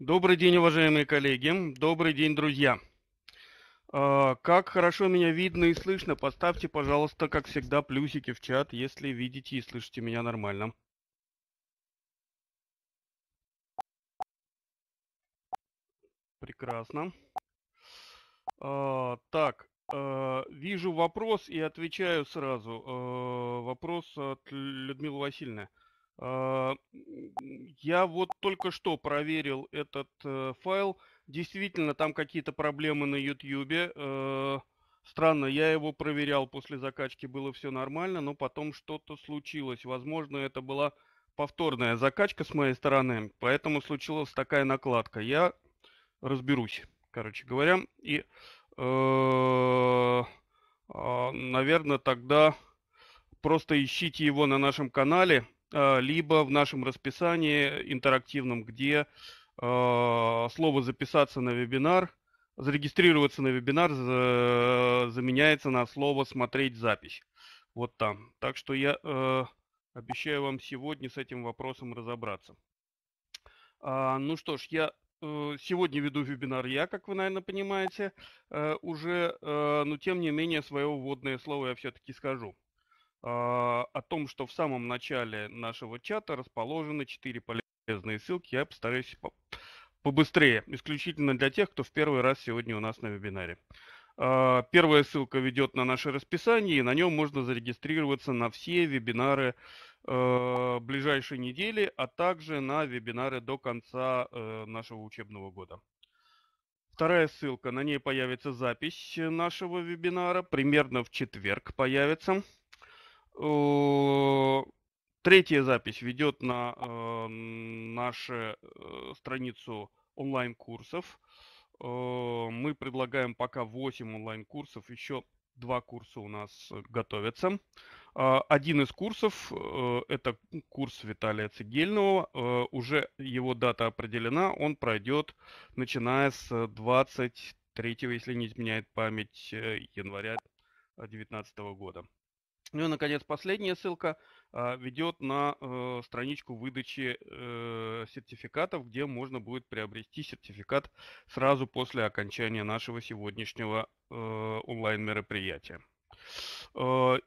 Добрый день, уважаемые коллеги. Добрый день, друзья. А, как хорошо меня видно и слышно, поставьте, пожалуйста, как всегда, плюсики в чат, если видите и слышите меня нормально. Прекрасно. А, так, а, вижу вопрос и отвечаю сразу. Вопрос от Людмилы Васильевны. А, я вот только что проверил этот э, файл. Действительно, там какие-то проблемы на YouTube. Э, странно, я его проверял после закачки, было все нормально, но потом что-то случилось. Возможно, это была повторная закачка с моей стороны, поэтому случилась такая накладка. Я разберусь, короче говоря, и, э, а, наверное, тогда просто ищите его на нашем канале Э, либо в нашем расписании интерактивном, где э, слово «записаться на вебинар», «зарегистрироваться на вебинар» заменяется на слово «смотреть запись». Вот там. Так что я э, обещаю вам сегодня с этим вопросом разобраться. А, ну что ж, я сегодня веду вебинар я, как вы, наверное, понимаете, уже, но тем не менее свое вводное слово я все-таки скажу. А, о том, что в самом начале нашего чата расположены 4 полезные ссылки. Я постараюсь побыстрее, исключительно для тех, кто в первый раз сегодня у нас на вебинаре. А, первая ссылка ведет на наше расписание, и на нем можно зарегистрироваться на все вебинары а, ближайшей недели, а также на вебинары до конца э, нашего учебного года. Вторая ссылка, на ней появится запись нашего вебинара, примерно в четверг появится. Э, третья запись ведет на э, эм, нашу э, страницу онлайн-курсов. Э, мы предлагаем пока 8 онлайн-курсов, еще два курса у нас готовятся. Э, один из курсов э, – это курс Виталия Цигельного. Уже его дата определена, он пройдет начиная с 23, если не изменяет память, января 2019 года. Ну и, наконец, последняя ссылка а, ведет на э, страничку выдачи э, сертификатов, где можно будет приобрести сертификат сразу после окончания нашего сегодняшнего э, онлайн-мероприятия.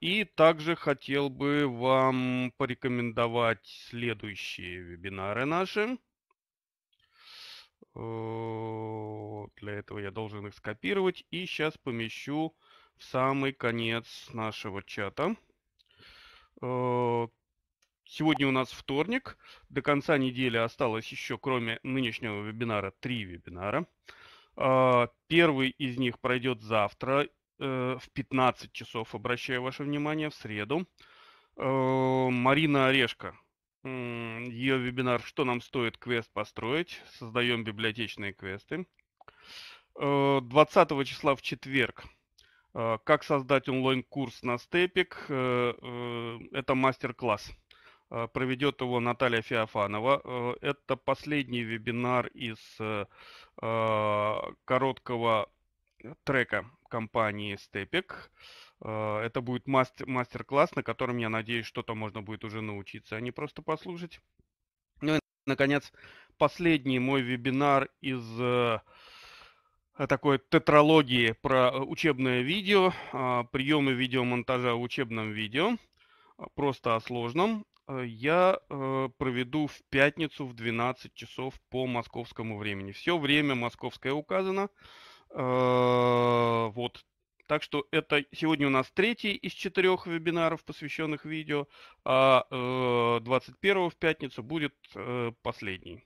И также хотел бы вам порекомендовать следующие вебинары наши. Для этого я должен их скопировать. И сейчас помещу в самый конец нашего чата. Э, сегодня у нас вторник. До конца недели осталось еще, кроме нынешнего вебинара, три вебинара. Э, первый из них пройдет завтра э, в 15 часов, обращаю ваше внимание, в среду. Марина Орешко, ее вебинар «Что нам стоит квест построить?» Создаем библиотечные квесты. 20 числа в четверг Э, как создать онлайн-курс на степик? Э, э, это мастер-класс. Проведет его Наталья Феофанова. Это последний вебинар из короткого трека компании Степик. Это будет мастер-класс, на котором, я надеюсь, что-то можно будет уже научиться, а не просто послушать. Ну и, наконец, последний мой вебинар из такой тетралогии про э, учебное видео, а, приемы видеомонтажа в учебном видео, а, просто о сложном, э, я э, проведу в пятницу в 12 часов по московскому времени. Все время московское указано. Вот. Так что это сегодня у нас третий из четырех вебинаров, посвященных видео, а 21 в пятницу будет последний.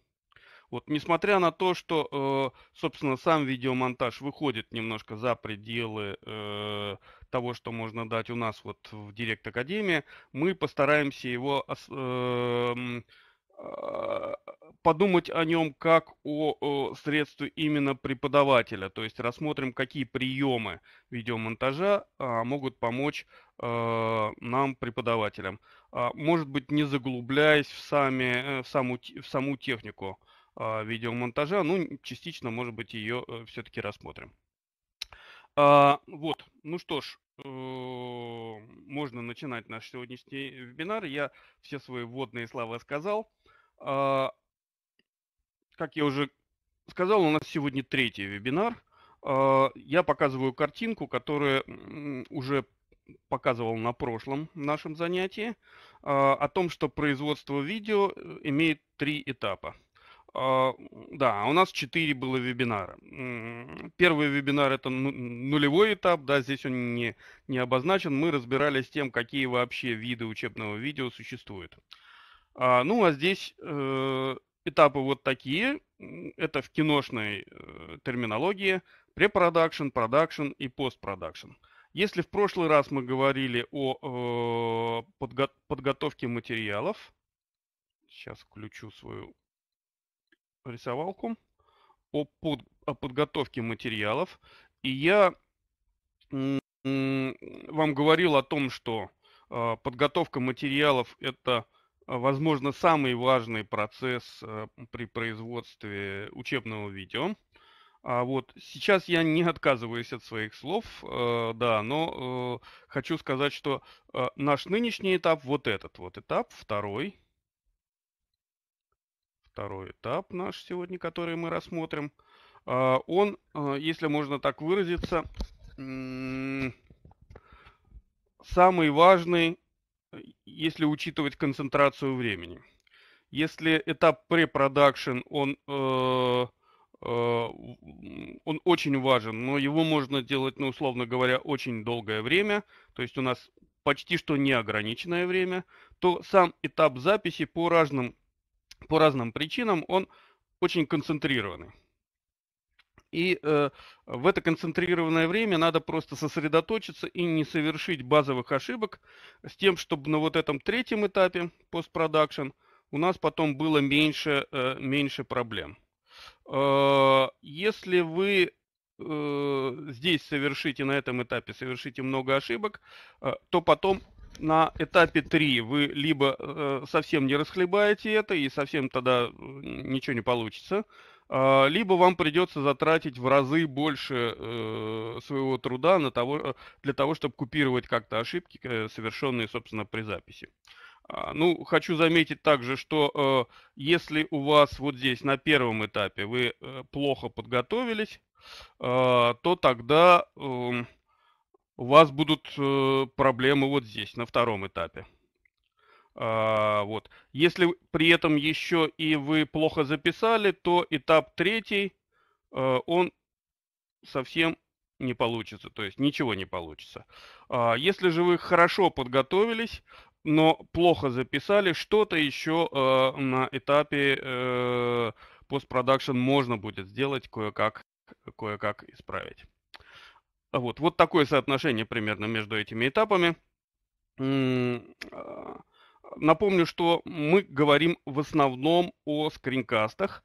Вот несмотря на то, что, э, собственно, сам видеомонтаж выходит немножко за пределы э, того, что можно дать у нас вот в Директ Академии, мы постараемся его э, а, подумать о нем как о, о средстве именно преподавателя, то есть рассмотрим, какие приемы видеомонтажа а, могут помочь э, нам, преподавателям. А, может быть, не заглубляясь в, сами, э, в, саму, в саму технику. А, видеомонтажа. Ну, частично, может быть, ее э, все-таки рассмотрим. А, вот, ну что ж, э, можно начинать наш сегодняшний э, вебинар. Я все свои вводные слова сказал. А, как я уже сказал, у нас сегодня третий вебинар. А, я показываю картинку, которая уже показывал на прошлом нашем занятии, а, о том, что производство видео имеет три этапа – а, да, у нас 4 было вебинара. Первый вебинар это нулевой этап, да, здесь он не, не обозначен. Мы разбирались с тем, какие вообще виды учебного видео существуют. А, ну, а здесь э, этапы вот такие. Это в киношной э, терминологии препродакшн, продакшн и постпродакшн. Если в прошлый раз мы говорили о э, подготовке материалов, сейчас включу свою рисовалку о, под, о подготовке материалов. И я вам говорил о том, что а, подготовка материалов – это, а, возможно, самый важный процесс а, при производстве учебного видео. А вот сейчас я не отказываюсь от своих слов, да, но э, хочу сказать, что наш нынешний этап, вот этот вот этап, второй – второй этап наш сегодня, который мы рассмотрим, а, он, а, если можно так выразиться, самый важный, если учитывать концентрацию времени. Если этап препродакшн, он, э, э, он очень важен, но его можно делать, ну, условно говоря, очень долгое время, то есть у нас почти что неограниченное время, то сам этап записи по разным по разным причинам он очень концентрированный. И э, в это концентрированное время надо просто сосредоточиться и не совершить базовых ошибок с тем, чтобы на вот этом третьем этапе постпродакшн у нас потом было меньше, э, меньше проблем. Э, если вы э, здесь совершите, на этом этапе совершите много ошибок, э, то потом на этапе 3 вы либо э, совсем не расхлебаете это и совсем тогда э, ничего не получится, э, либо вам придется затратить в разы больше э, своего труда на того, э, для того, чтобы купировать как-то ошибки, э, совершенные, собственно, при записи. А, ну, хочу заметить также, что э, если у вас вот здесь на первом этапе вы э, плохо подготовились, э, то тогда эм, у вас будут э, проблемы вот здесь, на втором этапе. А, вот. Если при этом еще и вы плохо записали, то этап третий, э, он совсем не получится, то есть ничего не получится. А, если же вы хорошо подготовились, но плохо записали, что-то еще э, на этапе э, постпродакшн можно будет сделать, кое-как кое-как исправить. А вот, вот такое соотношение примерно между этими этапами. А, напомню, что мы говорим в основном о скринкастах.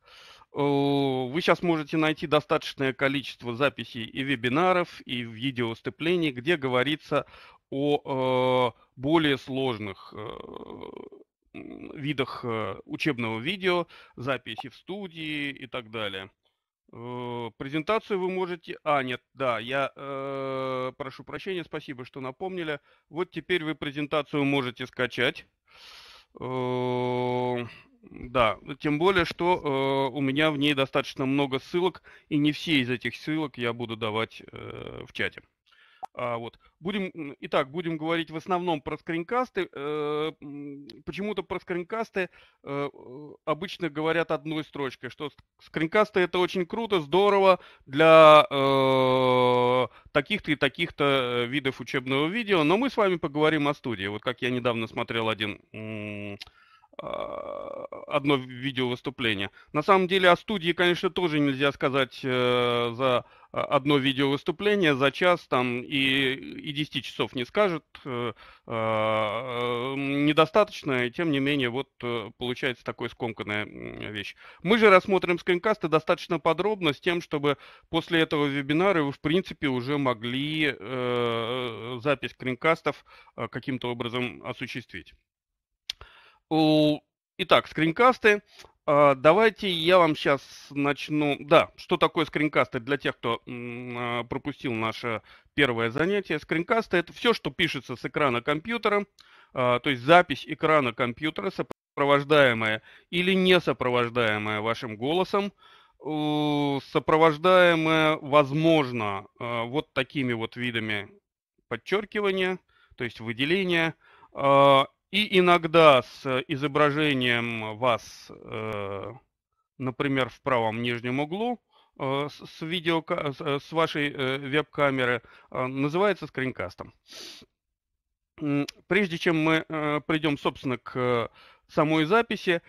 Вы сейчас можете найти достаточное количество записей и вебинаров, и видеоуступлений, где говорится о э, более сложных э, видах э, учебного видео, записи в студии и так далее. Э, презентацию вы можете... А, нет, да, я э, прошу прощения, спасибо, что напомнили. Вот теперь вы презентацию можете скачать. Э, да, тем более, что э, у меня в ней достаточно много ссылок, и не все из этих ссылок я буду давать э, в чате. А, вот. Будем, итак, будем говорить в основном про скринкасты. Э, почему-то про скринкасты э, обычно говорят одной строчкой, что скринкасты это очень круто, здорово для э, таких-то и таких-то видов учебного видео, но мы с вами поговорим о студии. Вот как я недавно смотрел один а, одно видео выступление. На самом деле о студии, конечно, тоже нельзя сказать э, за а, одно видео выступление, за час там и, и 10 часов не скажет. Э, э, недостаточно, и тем не менее вот э, получается такой скомканная вещь. Мы же рассмотрим скринкасты достаточно подробно с тем, чтобы после этого вебинара вы в принципе уже могли э, запись скринкастов э, каким-то образом осуществить. Итак, скринкасты. А, давайте я вам сейчас начну. Да, что такое скринкасты для тех, кто а, пропустил наше первое занятие. Скринкасты это все, что пишется с экрана компьютера, а, то есть запись экрана компьютера, сопровождаемая или не сопровождаемая вашим голосом, сопровождаемая, возможно, вот такими вот видами подчеркивания, то есть выделения и иногда с изображением вас, э, например, в правом нижнем углу, э, с, видео, э, с вашей веб-камеры, называется скринкастом. Прежде чем мы придем, собственно, к самой записи,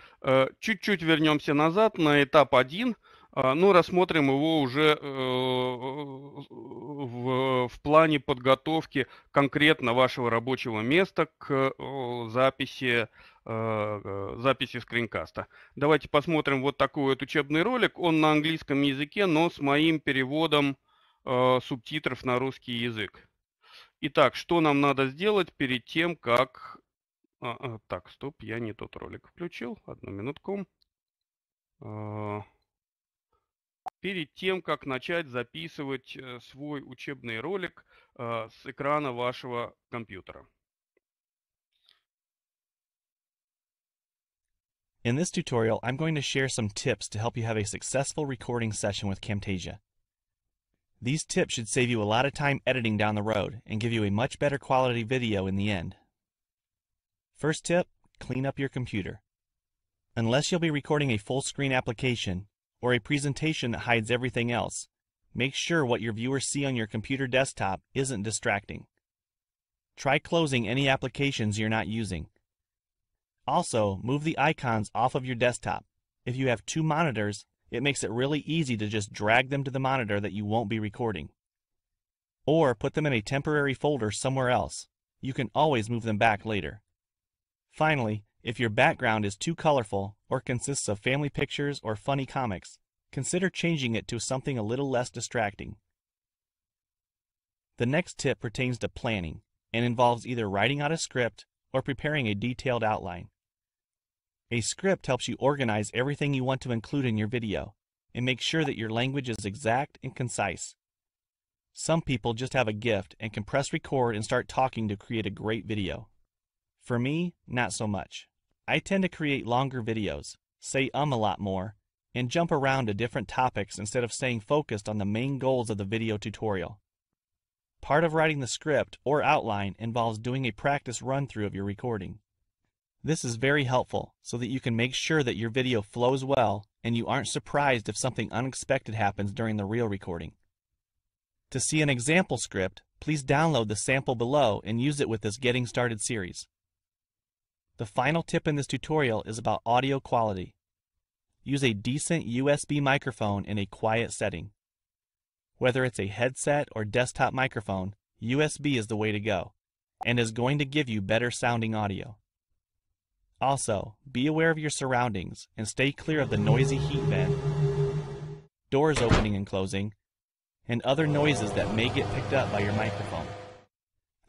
чуть-чуть вернемся назад на этап 1, а, ну, рассмотрим его уже э, в, в плане подготовки конкретно вашего рабочего места к э, записи, э, записи скринкаста. Давайте посмотрим вот такой вот учебный ролик. Он на английском языке, но с моим переводом субтитров на русский язык. Итак, что нам надо сделать перед тем, как... А, а так, стоп, я не тот ролик включил. Одну минутку. А, Перед тем, как начать записывать э, свой учебный ролик э, с экрана вашего компьютера. In this tutorial, I'm going to share some tips to help you have a successful recording session with Camtasia. These tips should save you a lot of time editing down the road and give you a much better quality video in the end. First tip, clean up your computer. Unless you'll be recording a full screen application, or a presentation that hides everything else, make sure what your viewers see on your computer desktop isn't distracting. Try closing any applications you're not using. Also, move the icons off of your desktop. If you have two monitors, it makes it really easy to just drag them to the monitor that you won't be recording. Or put them in a temporary folder somewhere else. You can always move them back later. Finally, if your background is too colorful or consists of family pictures or funny comics, consider changing it to something a little less distracting. The next tip pertains to planning and involves either writing out a script or preparing a detailed outline. A script helps you organize everything you want to include in your video and make sure that your language is exact and concise. Some people just have a gift and can press record and start talking to create a great video. For me, not so much. I tend to create longer videos, say um a lot more, and jump around to different topics instead of staying focused on the main goals of the video tutorial. Part of writing the script or outline involves doing a practice run-through of your recording. This is very helpful so that you can make sure that your video flows well and you aren't surprised if something unexpected happens during the real recording. To see an example script, please download the sample below and use it with this Getting Started series. The final tip in this tutorial is about audio quality. Use a decent USB microphone in a quiet setting. Whether it's a headset or desktop microphone, USB is the way to go, and is going to give you better sounding audio. Also, be aware of your surroundings and stay clear of the noisy heat vent, doors opening and closing, and other noises that may get picked up by your microphone.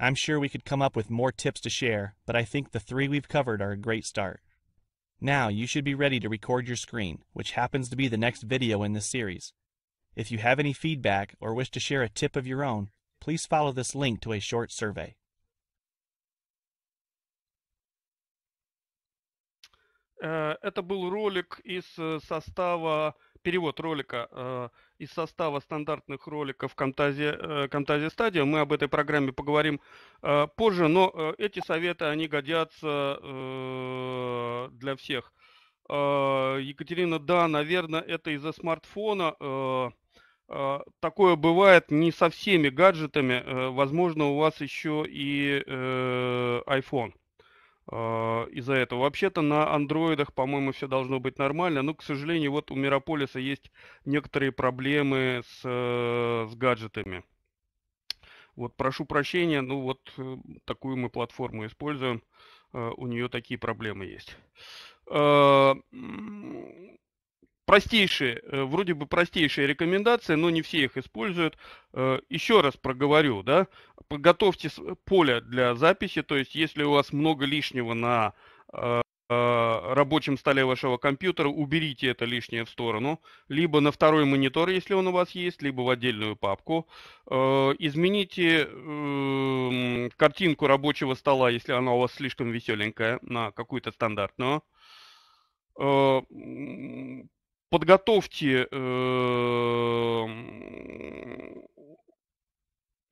I'm sure we could come up with more tips to share, but I think the three we've covered are a great start. Now you should be ready to record your screen, which happens to be the next video in this series. If you have any feedback or wish to share a tip of your own, please follow this link to a short survey. Uh, это был ролик из э, состава перевод ролика э, из состава стандартных роликов Camtasia, э, Stadia. Мы об этой программе поговорим э, позже, но э, эти советы, они годятся э, для всех. Э, Екатерина, да, наверное, это из-за смартфона. Э, э, такое бывает не со всеми гаджетами. Э, возможно, у вас еще и э, iPhone. А, из-за этого. Вообще-то на андроидах, по-моему, все должно быть нормально, но, к сожалению, вот у Мирополиса есть некоторые проблемы с, э, с гаджетами. Вот, прошу прощения, ну вот э, такую мы платформу используем, э, у нее такие проблемы есть. А, простейшие, э, вроде бы простейшие рекомендации, но не все их используют. Э, Еще раз проговорю, да, подготовьте поле для записи, то есть если у вас много лишнего на э, рабочем столе вашего компьютера, уберите это лишнее в сторону, либо на второй монитор, если он у вас есть, либо в отдельную папку. Измените эм, картинку рабочего стола, если она у вас слишком веселенькая, на какую-то стандартную подготовьте эм,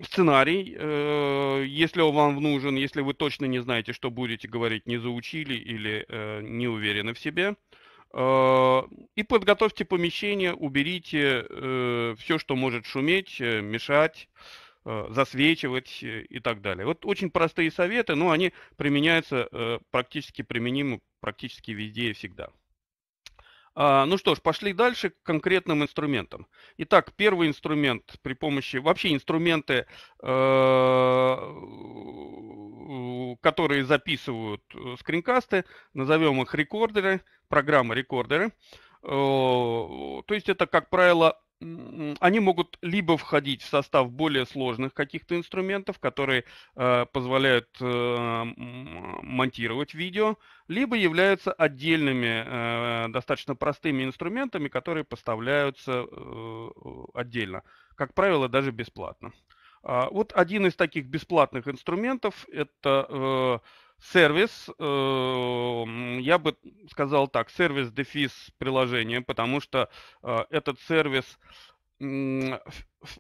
сценарий, э, если он вам нужен, если вы точно не знаете, что будете говорить, не заучили или э, не уверены в себе. Э, и подготовьте помещение, уберите все, что может шуметь, мешать, засвечивать и так далее. Вот очень простые советы, но они применяются практически применимы практически везде и всегда. А, ну что ж, пошли дальше к конкретным инструментам. Итак, первый инструмент при помощи... Вообще инструменты, э, которые записывают э, скринкасты, назовем их рекордеры, программы рекордеры. Э, то есть это, как правило, они могут либо входить в состав более сложных каких-то инструментов, которые э, позволяют э, монтировать видео, либо являются отдельными, э, достаточно простыми инструментами, которые поставляются э, отдельно, как правило, даже бесплатно. Э, вот один из таких бесплатных инструментов это э, сервис, э, я бы сказал так, сервис дефис приложение, потому что э, этот сервис в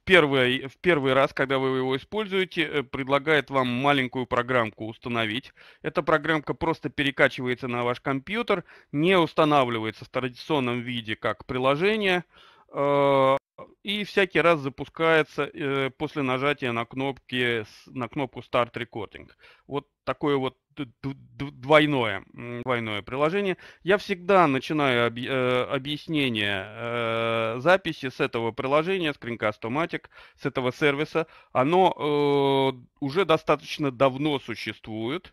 первый, в первый раз, когда вы его используете, э, предлагает вам маленькую программку установить. Эта программка просто перекачивается на ваш компьютер, не устанавливается в традиционном виде как приложение э, и всякий раз запускается э, после нажатия на, кнопки, на кнопку Start Recording. Вот такое вот двойное, двойное приложение. Я всегда начинаю об, э, объяснение э, записи с этого приложения, с Screencast-O-Matic, с этого сервиса. Оно э, уже достаточно давно существует.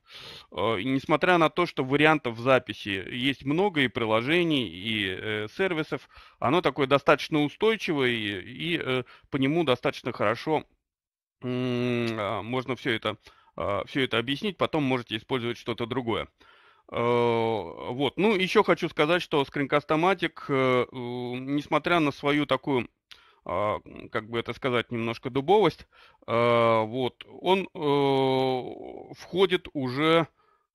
Э, несмотря на то, что вариантов записи есть много и приложений, и э, сервисов, оно такое достаточно устойчивое и, и э, по нему достаточно хорошо э, можно все это а, все это объяснить, потом можете использовать что-то другое. А, вот. Ну, еще хочу сказать, что скринкастоматик, э, несмотря на свою такую, а, как бы это сказать, немножко дубовость, вот, он э, входит уже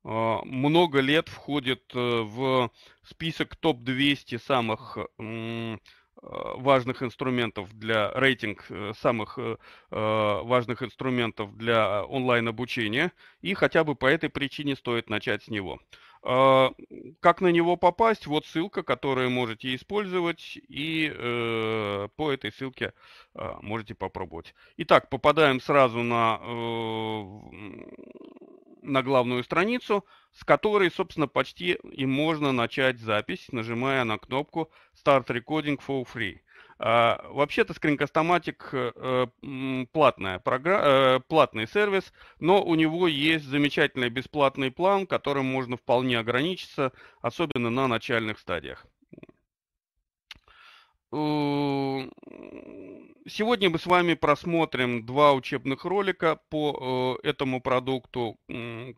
много лет входит э, в список топ-200 самых а, важных инструментов для рейтинг э, самых э, а, важных инструментов для онлайн-обучения, и хотя бы по этой причине стоит начать с него. А, как на него попасть? Вот ссылка, которую можете использовать, и э, по этой ссылке можете попробовать. Итак, попадаем сразу на на главную страницу, с которой, собственно, почти и можно начать запись, нажимая на кнопку Start Recording for Free. А, вообще-то Screencast-O-Matic э, платная программа, э, платный сервис, но у него есть замечательный бесплатный план, которым можно вполне ограничиться, особенно на начальных стадиях. Э, сегодня мы с вами просмотрим два учебных ролика по э, этому продукту,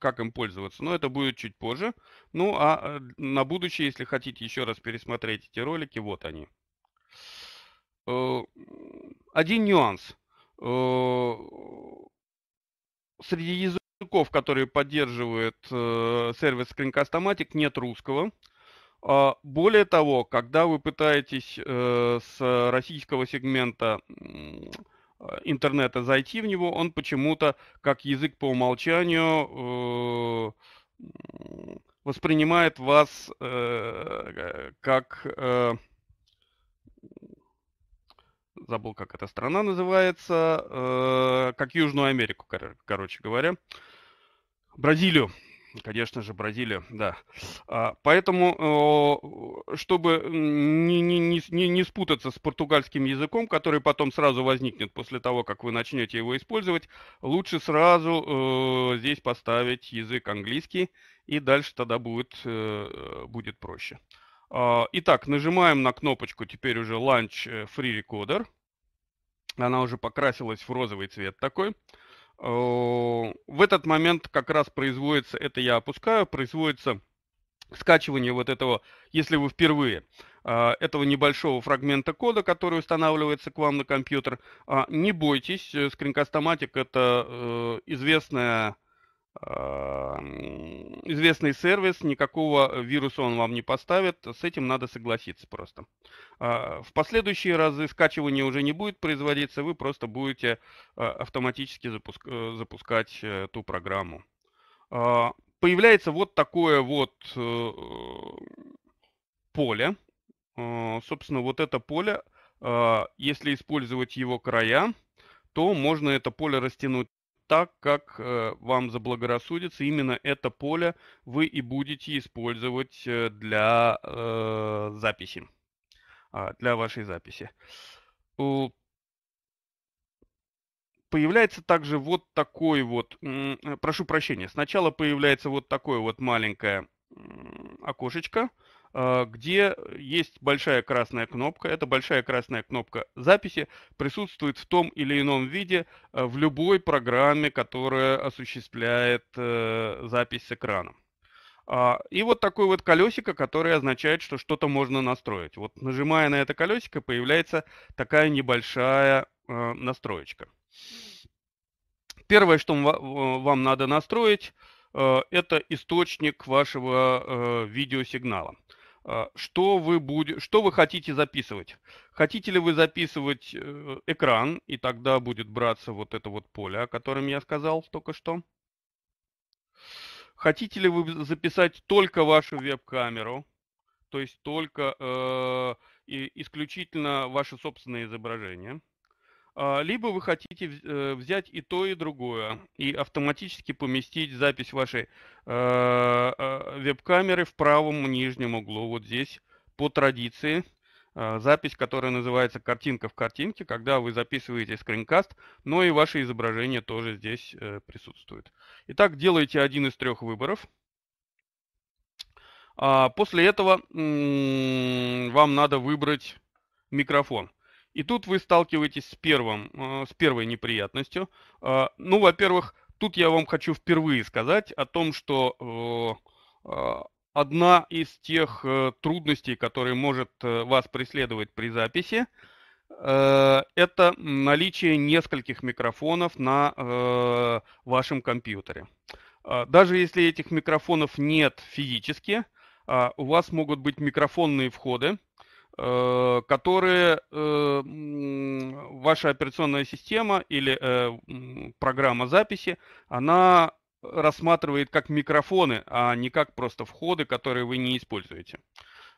как им пользоваться. Но это будет чуть позже. Ну а э, на будущее, если хотите еще раз пересмотреть эти ролики, вот они. Один нюанс. Среди языков, которые поддерживает сервис Screencast-O-Matic, нет русского. А, более того, когда вы пытаетесь э, с российского сегмента а, интернета зайти в него, он почему-то как язык по умолчанию э, воспринимает вас э, как забыл, как эта страна называется, как Южную Америку, короче говоря, Бразилию конечно же, Бразилия, да. А, поэтому, чтобы не, не, не, не спутаться с португальским языком, который потом сразу возникнет после того, как вы начнете его использовать, лучше сразу здесь поставить язык английский, и дальше тогда будет, э, будет проще. А, итак, нажимаем на кнопочку теперь уже Launch э, Free Recorder. Она уже покрасилась в розовый цвет такой. Э, в этот момент как раз производится, это я опускаю, производится скачивание вот этого, если вы впервые, э, этого небольшого фрагмента кода, который устанавливается к вам на компьютер. А, не бойтесь, э, скринкастоматик это известная а, известный сервис, никакого вируса он вам не поставит, с этим надо согласиться просто. А, в последующие разы скачивание уже не будет производиться, вы просто будете а, автоматически запуск э, запускать э, ту программу. Появляется вот такое вот э, поле. Собственно, вот это поле, если использовать его края, то можно это поле растянуть так, как э, вам заблагорассудится. Именно это поле вы и будете использовать э, для э, записи, а, для вашей записи. Появляется также вот такой вот, прошу прощения, сначала появляется вот такое вот маленькое окошечко, а, где есть большая красная кнопка. Эта большая красная кнопка записи присутствует в том или ином виде а, в любой программе, которая осуществляет э, запись с экраном. А, и вот такое вот колесико, которое означает, что что-то можно настроить. Вот нажимая на это колесико, появляется такая небольшая настроечка. Первое, что вам надо настроить, это источник вашего видеосигнала. А, что вы, будете, что вы хотите записывать. Хотите ли вы записывать э, экран, и тогда будет браться вот это вот поле, о котором я сказал только что. Хотите ли вы записать только вашу веб-камеру, то есть только э, и исключительно ваше собственное изображение. А, либо вы хотите э, взять и то, и другое, и автоматически поместить запись вашей а, а, веб-камеры в правом нижнем углу, вот здесь, по традиции, запись, которая называется «Картинка в картинке», когда вы записываете скринкаст, но и ваше изображение тоже здесь э, присутствует. Итак, делаете один из трех выборов. После этого вам надо выбрать микрофон – и тут вы сталкиваетесь с, первым, э, с первой неприятностью. А, ну, во-первых, тут я вам хочу впервые сказать о том, что э, а, одна из тех э, трудностей, которые может вас преследовать при записи, это наличие нескольких микрофонов на вашем компьютере. А, даже если этих микрофонов нет физически, у вас могут быть микрофонные входы, Э, которые э, ваша операционная система или э, программа записи, она рассматривает как микрофоны, а не как просто входы, которые вы не используете.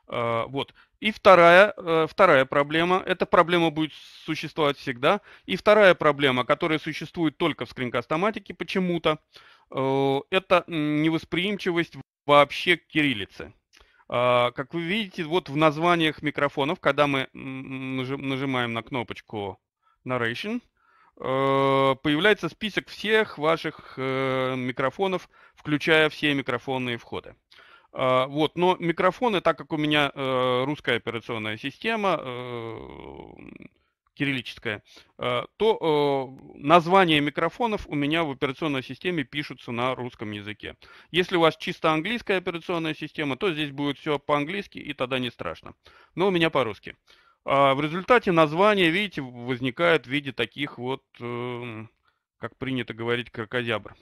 Вот. И вторая, вторая проблема, эта проблема будет существовать всегда. И вторая проблема, которая существует только в скринкастоматике почему-то, это невосприимчивость вообще к кириллице. А, как вы видите, вот в названиях микрофонов, когда мы нажимаем на кнопочку Narration, э, появляется список всех ваших э, микрофонов, включая все микрофонные входы. А, вот, но микрофоны, так как у меня э, русская операционная система, кириллическое, э, то э, названия микрофонов у меня в операционной системе пишутся на русском языке. Если у вас чисто английская операционная система, то здесь будет все по-английски, и тогда не страшно. Но у меня по-русски. А в результате название, видите, возникает в виде таких вот, эм, как принято говорить, крокозябр.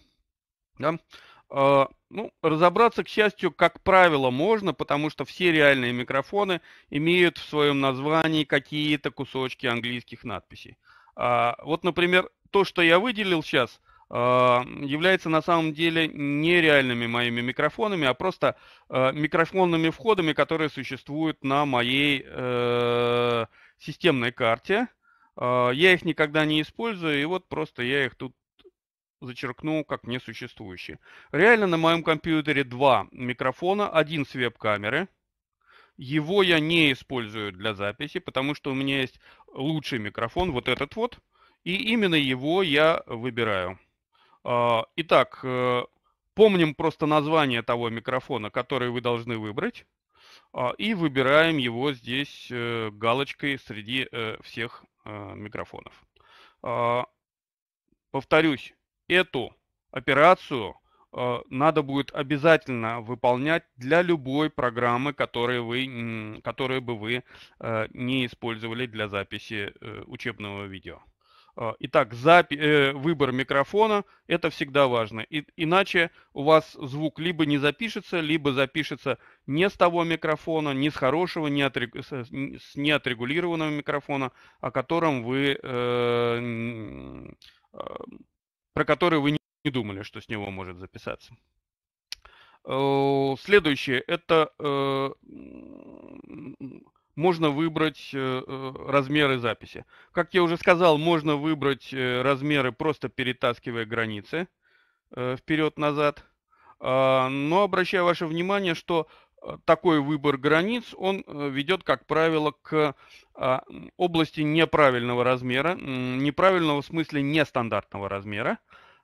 Да? Э, ну, разобраться, к счастью, как правило, можно, потому что все реальные микрофоны имеют в своем названии какие-то кусочки английских надписей. А, вот, например, то, что я выделил сейчас, э, является на самом деле не реальными моими микрофонами, а просто э, микрофонными входами, которые существуют на моей системной карте. Я их никогда не использую, и вот просто я их тут зачеркну как несуществующие. Реально на моем компьютере два микрофона, один с веб-камеры. Его я не использую для записи, потому что у меня есть лучший микрофон, вот этот вот. И именно его я выбираю. А, итак, э, помним просто название того микрофона, который вы должны выбрать. А, и выбираем его здесь э, галочкой среди э, всех микрофонов. А, повторюсь, эту операцию э, надо будет обязательно выполнять для любой программы, которые, вы, которые бы вы э, не использовали для записи э, учебного видео. Итак, запи- выбор микрофона – это всегда важно. И, иначе у вас звук либо не запишется, либо запишется не с того микрофона, не с хорошего, не отрегу- с неотрегулированного микрофона, о котором вы э, э, про который вы не думали, что с него может записаться. Э, следующее – это э, можно выбрать э, размеры записи. Как я уже сказал, можно выбрать размеры, просто перетаскивая границы вперед-назад. А, но обращаю ваше внимание, что такой выбор границ, он ведет, как правило, к а, области неправильного размера, неправильного в смысле нестандартного размера,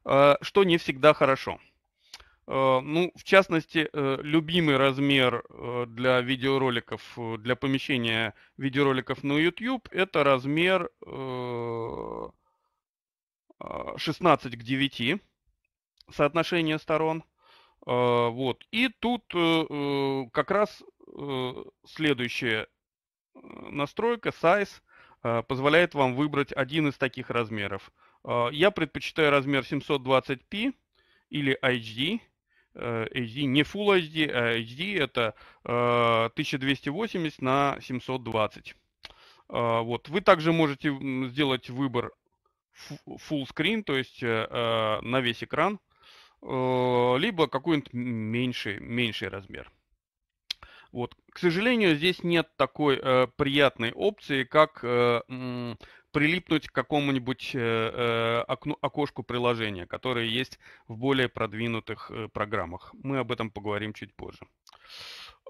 а, что не всегда хорошо. А, ну, в частности, э, любимый размер э, для видеороликов, э, для помещения видеороликов на YouTube – это размер 16 к 9, соотношение сторон. Вот. И тут как раз следующее Э, настройка size э, позволяет вам выбрать один из таких размеров. Э, я предпочитаю размер 720p или HD. HD не Full HD, а HD это 1280 на 720. Вот. Вы также можете сделать выбор full screen, то есть на весь экран, либо какой-нибудь меньший, меньший размер. Вот. К сожалению, здесь нет такой э, приятной опции, как э, прилипнуть к какому-нибудь э, э, окну, окошку приложения, которое есть в более продвинутых э, программах. Мы об этом поговорим чуть позже.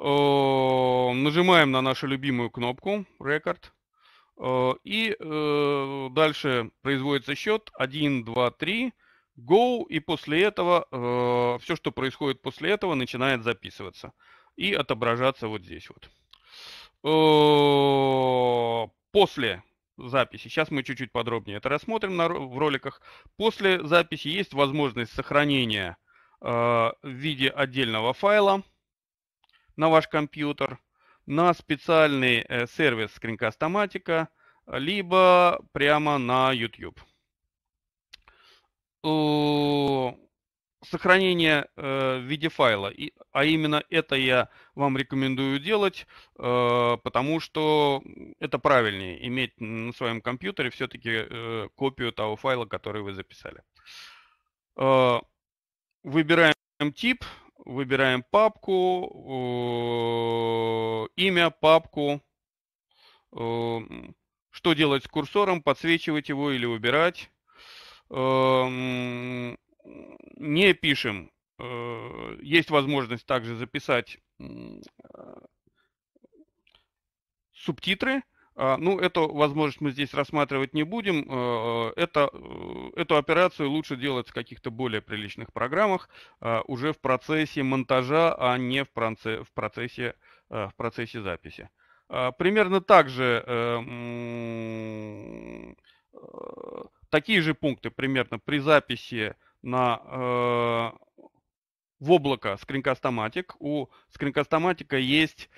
Э, нажимаем на нашу любимую кнопку «Рекорд». и э, дальше производится счет 1, 2, 3, go, и после этого, э, все, что происходит после этого, начинает записываться и отображаться вот здесь вот. После записи, сейчас мы чуть-чуть подробнее это рассмотрим на, в роликах, после записи есть возможность сохранения э, в виде отдельного файла на ваш компьютер, на специальный э, сервис скринкастоматика либо прямо на YouTube сохранение э, в виде файла. И, а именно это я вам рекомендую делать, э, потому что это правильнее, иметь на своем компьютере все-таки э, копию того файла, который вы записали. Э, выбираем тип, выбираем папку, э, имя, папку. Э, что делать с курсором, подсвечивать его или убирать. Э, не пишем. Э, есть возможность также записать а, субтитры. А, ну, эту возможность мы здесь рассматривать не будем. Э, это, э, эту операцию лучше делать в каких-то более приличных программах, а, уже в процессе монтажа, а не в процессе, в процессе, в процессе записи. Примерно так же, такие же пункты примерно при записи на, э, в облако Screencast-O-Matic. У Screencast-O-Matic есть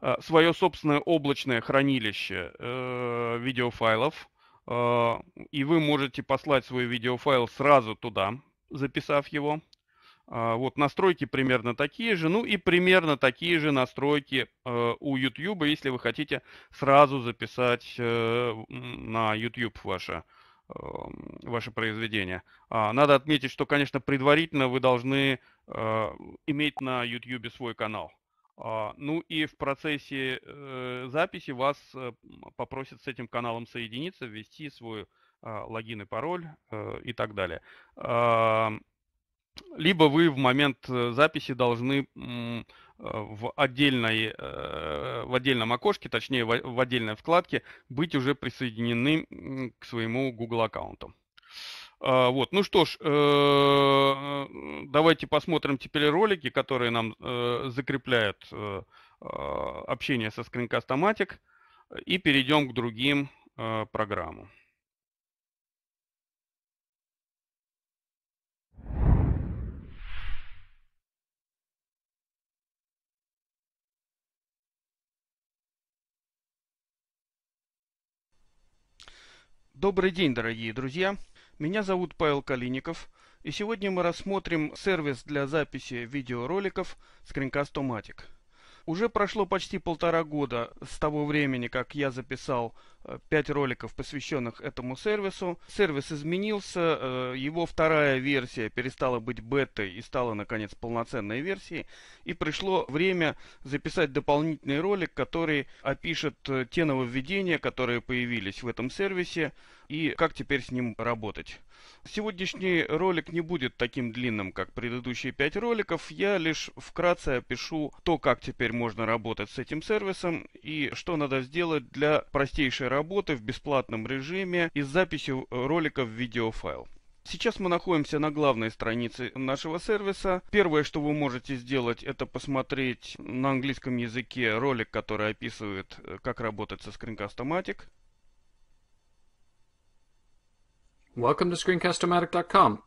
э, свое собственное облачное хранилище э, видеофайлов, э, и вы можете послать свой видеофайл сразу туда, записав его. Э, вот настройки примерно такие же, ну и примерно такие же настройки э, у YouTube, если вы хотите сразу записать э, на YouTube ваше Э, ваше произведение. А, надо отметить, что, конечно, предварительно вы должны э, иметь на YouTube свой канал. А, ну и в процессе э, записи вас попросят с этим каналом соединиться, ввести свой логин и пароль и так далее. А, либо вы в момент записи должны Э, в, отдельной, э, в отдельном окошке, точнее в отдельной вкладке, быть уже присоединены к своему Google аккаунту. А, вот, ну что ж, э, давайте посмотрим теперь ролики, которые нам закрепляют а, общение со Screencast-O-Matic и перейдем к другим программам. Добрый день, дорогие друзья! Меня зовут Павел Калиников, и сегодня мы рассмотрим сервис для записи видеороликов Screencast-O-Matic. Уже прошло почти полтора года с того времени, как я записал 5 э, роликов, посвященных этому сервису. Сервис изменился, э, его вторая версия перестала быть бетой и стала, наконец, полноценной версией. И пришло время записать дополнительный ролик, который опишет э, те нововведения, которые появились в этом сервисе и как теперь с ним работать. Сегодняшний ролик не будет таким длинным, как предыдущие 5 роликов. Я лишь вкратце опишу то, как теперь можно работать с этим сервисом и что надо сделать для простейшей работы в бесплатном режиме и с записью э, ролика в видеофайл. Сейчас мы находимся на главной странице нашего сервиса. Первое, что вы можете сделать, это посмотреть на английском языке ролик, который описывает, э, как работать со Screencast-O-Matic. Welcome to screencastomatic.com.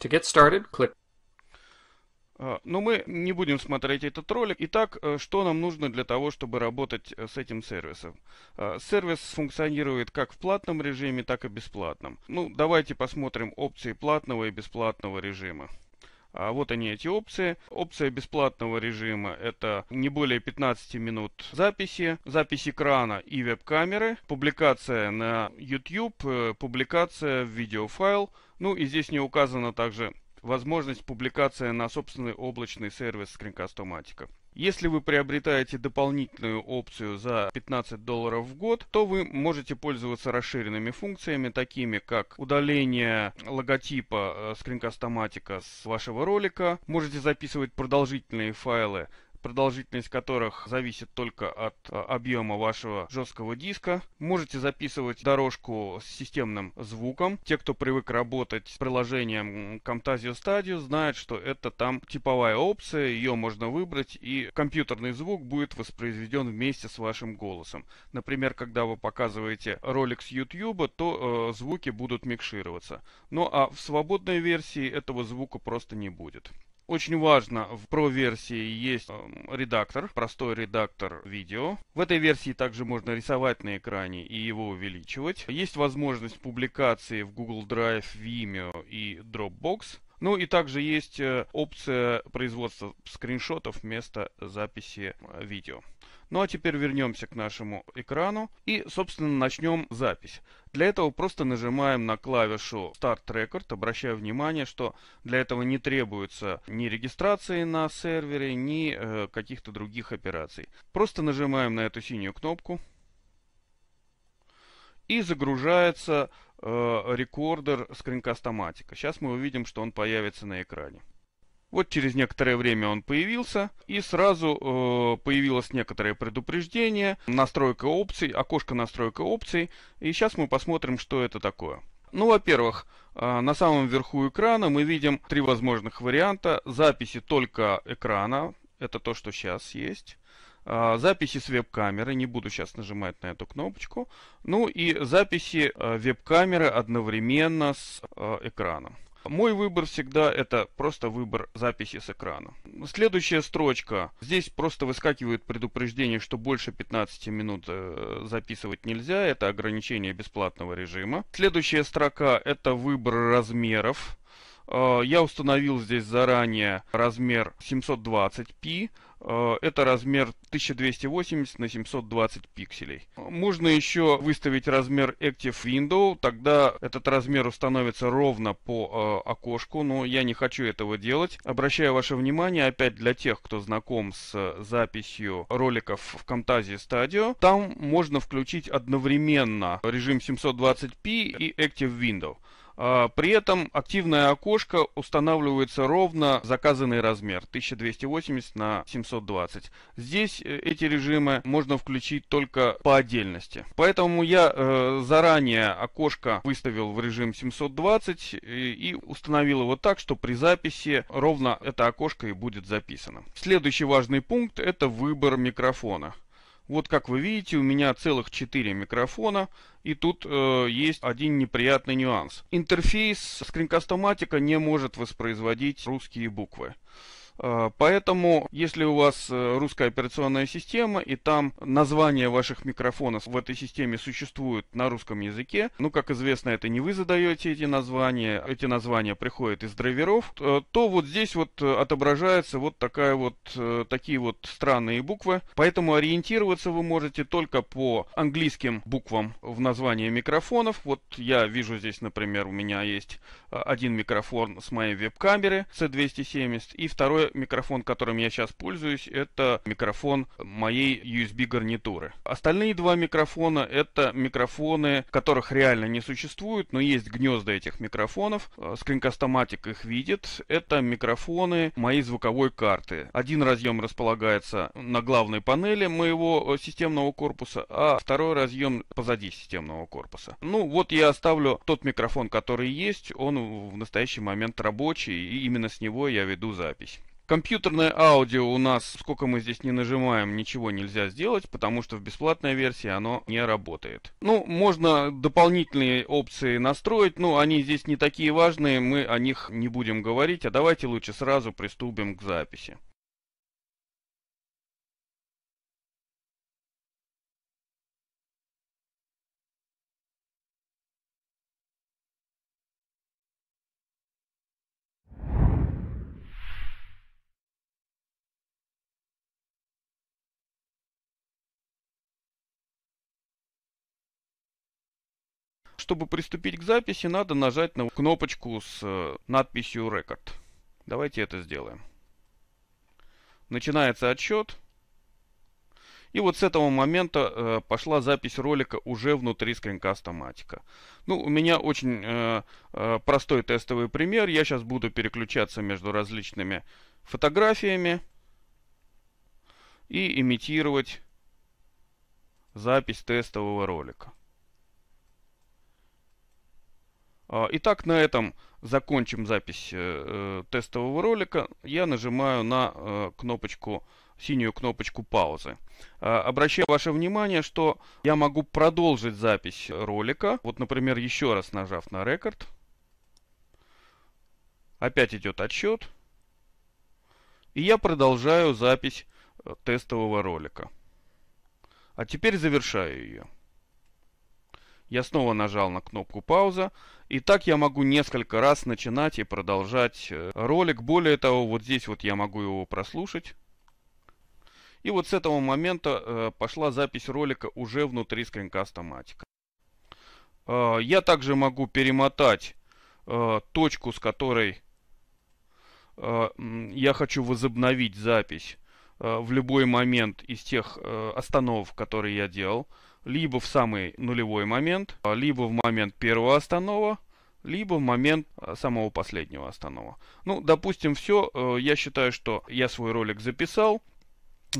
To get started, click Э, но мы не будем смотреть этот ролик. Итак, э, что нам нужно для того, чтобы работать э, с этим сервисом? Сервис функционирует как в платном режиме, так и бесплатном. Ну, давайте посмотрим опции платного и бесплатного режима. А вот они эти опции. Опция бесплатного режима это не более 15 минут записи, запись экрана и веб-камеры, публикация на YouTube, публикация в видеофайл. Ну и здесь не указано также возможность публикации на собственный облачный сервис скринкастоматика. Если вы приобретаете дополнительную опцию за 15 долларов в год, то вы можете пользоваться расширенными функциями, такими как удаление логотипа э, скринкастоматика с вашего ролика, можете записывать продолжительные файлы продолжительность которых зависит только от а, объема вашего жесткого диска. Можете записывать дорожку с системным звуком. Те, кто привык работать с приложением Camtasia Studio, знают, что это там типовая опция, ее можно выбрать, и компьютерный звук будет воспроизведен вместе с вашим голосом. Например, когда вы показываете ролик с YouTube, то э, звуки будут микшироваться. Ну а в свободной версии этого звука просто не будет. Очень важно, в Pro версии есть эм, редактор, простой редактор видео. В этой версии также можно рисовать на экране и его увеличивать. Есть возможность публикации в Google Drive, Vimeo и Dropbox. Ну и также есть э, опция производства скриншотов вместо записи э, видео. Ну а теперь вернемся к нашему экрану и, собственно, начнем запись. Для этого просто нажимаем на клавишу Start Record. обращая внимание, что для этого не требуется ни регистрации на сервере, ни э, каких-то других операций. Просто нажимаем на эту синюю кнопку и загружается э, рекордер скринкастоматика. Сейчас мы увидим, что он появится на экране. Вот через некоторое время он появился, и сразу э, появилось некоторое предупреждение, настройка опций, окошко настройка опций, и сейчас мы посмотрим, что это такое. Ну, во-первых, э, на самом верху экрана мы видим три возможных варианта. Записи только экрана, это то, что сейчас есть. Э, записи с веб-камеры, не буду сейчас нажимать на эту кнопочку. Ну и записи э, веб-камеры одновременно с э, экраном. Мой выбор всегда это просто выбор записи с экрана. Следующая строчка. Здесь просто выскакивает предупреждение, что больше 15 минут э, записывать нельзя. Это ограничение бесплатного режима. Следующая строка это выбор размеров. Э, я установил здесь заранее размер 720p. Э, это размер 1280 на 720 пикселей. Можно еще выставить размер Active Window, тогда этот размер установится ровно по э, окошку, но я не хочу этого делать. Обращаю ваше внимание, опять для тех, кто знаком с записью роликов в Camtasia Studio, там можно включить одновременно режим 720p и Active Window. А, при этом активное окошко устанавливается ровно заказанный размер 1280 на 720. Здесь э, эти режимы можно включить только по отдельности. Поэтому я э, заранее окошко выставил в режим 720 э, и установил его так, что при записи ровно это окошко и будет записано. Следующий важный пункт это выбор микрофона. Вот как вы видите, у меня целых 4 микрофона, и тут э, есть один неприятный нюанс. Интерфейс скринкастоматика не может воспроизводить русские буквы. Э, поэтому, если у вас э, русская операционная система, и там название ваших микрофонов в этой системе существует на русском языке, ну, как известно, это не вы задаете эти названия, эти названия приходят из драйверов, э, то вот здесь вот отображаются вот такая вот, такие вот странные буквы. Поэтому ориентироваться вы можете только по английским буквам в названии микрофонов. Вот я вижу здесь, например, у меня есть один микрофон с моей веб-камеры C270 и второй микрофон, которым я сейчас пользуюсь, это микрофон моей USB гарнитуры. Остальные два микрофона это микрофоны, которых реально не существует, но есть гнезда этих микрофонов. Э, скринкастоматик их видит. Это микрофоны моей звуковой карты. Один разъем располагается на главной панели моего э, системного корпуса, а второй разъем позади системного корпуса. Ну вот я оставлю тот микрофон, который есть, он в настоящий момент рабочий, и именно с него я веду запись. Компьютерное аудио у нас, сколько мы здесь не нажимаем, ничего нельзя сделать, потому что в бесплатной версии оно не работает. Ну, можно дополнительные опции настроить, но они здесь не такие важные, мы о них не будем говорить, а давайте лучше сразу приступим к записи. чтобы приступить к записи, надо нажать на кнопочку с э, надписью «Рекорд». Давайте это сделаем. Начинается отсчет. И вот с этого момента э, пошла запись ролика уже внутри скринкаста Матика. Ну, у меня очень э, э, простой тестовый пример. Я сейчас буду переключаться между различными фотографиями и имитировать запись тестового ролика. А, итак, на этом закончим запись э, э, тестового ролика. Я нажимаю на э, кнопочку синюю кнопочку паузы. А, обращаю ваше внимание, что я могу продолжить запись ролика. Вот, например, еще раз нажав на рекорд. Опять идет отсчет. И я продолжаю запись тестового ролика. А теперь завершаю ее. Я снова нажал на кнопку пауза. И так я могу несколько раз начинать и продолжать э, ролик. Более того, вот здесь вот я могу его прослушать. И вот с этого момента э, пошла запись ролика уже внутри скринкаста Matic. Э, я также могу перемотать точку, с которой я хочу возобновить запись в любой момент из тех остановок, которые я делал либо в самый нулевой момент, а, либо в момент первого останова, либо в момент а, самого последнего останова. Ну, допустим, все. Э, я считаю, что я свой ролик записал.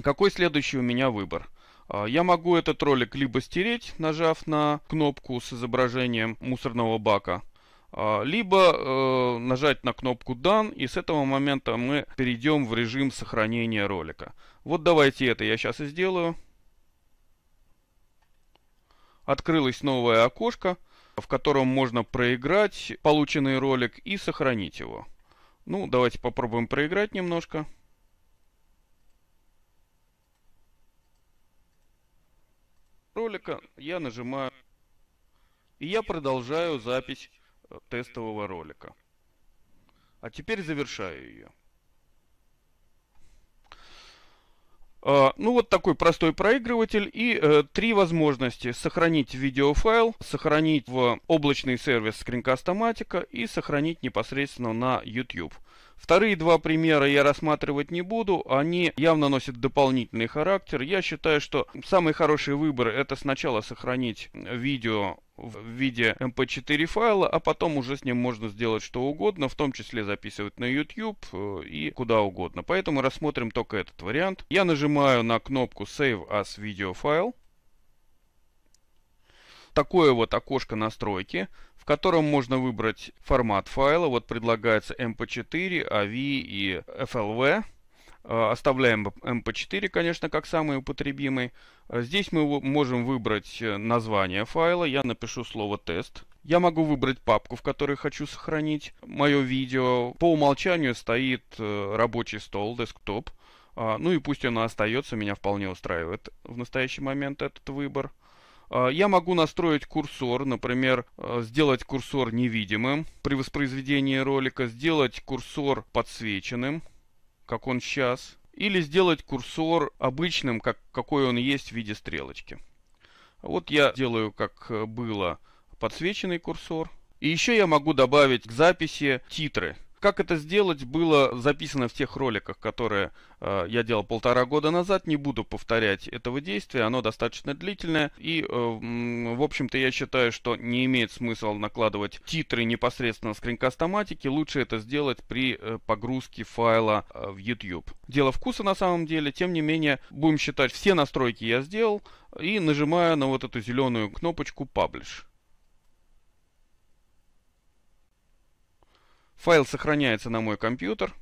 Какой следующий у меня выбор? А, я могу этот ролик либо стереть, нажав на кнопку с изображением мусорного бака, либо э, нажать на кнопку «Done», и с этого момента мы перейдем в режим сохранения ролика. Вот давайте это я сейчас и сделаю. Открылось новое окошко, в котором можно проиграть полученный ролик и сохранить его. Ну, давайте попробуем проиграть немножко. Ролика я нажимаю, и я продолжаю запись э, тестового ролика. А теперь завершаю ее. А, ну вот такой простой проигрыватель и э, три возможности. Сохранить видеофайл, сохранить в облачный сервис Screencast-O-Matic и сохранить непосредственно на YouTube. Вторые два примера я рассматривать не буду, они явно носят дополнительный характер. Я считаю, что самый хороший выбор это сначала сохранить видео в виде mp4 эм файла, а потом уже с ним можно сделать что угодно, в том числе записывать на YouTube э, и куда угодно. Поэтому рассмотрим только этот вариант. Я нажимаю на кнопку Save as Video File такое вот окошко настройки, в котором можно выбрать формат файла. Вот предлагается mp4, AVI и FLV. Э, оставляем mp4, конечно, как самый употребимый. Э, здесь мы можем выбрать э, название файла. Я напишу слово «тест». Я могу выбрать папку, в которой хочу сохранить мое видео. По умолчанию стоит рабочий стол, десктоп. А, ну и пусть оно остается, меня вполне устраивает в настоящий момент этот выбор. А, я могу настроить курсор, например, а, сделать курсор невидимым при воспроизведении ролика, сделать курсор подсвеченным, как он сейчас, или сделать курсор обычным, как, какой он есть в виде стрелочки. Вот я делаю, как э, было, подсвеченный курсор. И еще я могу добавить к записи титры – как это сделать, было записано в тех роликах, которые э, я делал полтора года назад. Не буду повторять этого действия, оно достаточно длительное. И, э, в общем-то, я считаю, что не имеет смысла накладывать титры непосредственно с кринкастоматики. Лучше это сделать при э, погрузке файла э, в YouTube. Дело вкуса на самом деле, тем не менее, будем считать, все настройки я сделал. И нажимаю на вот эту зеленую кнопочку «Publish». Файл сохраняется на мой компьютер.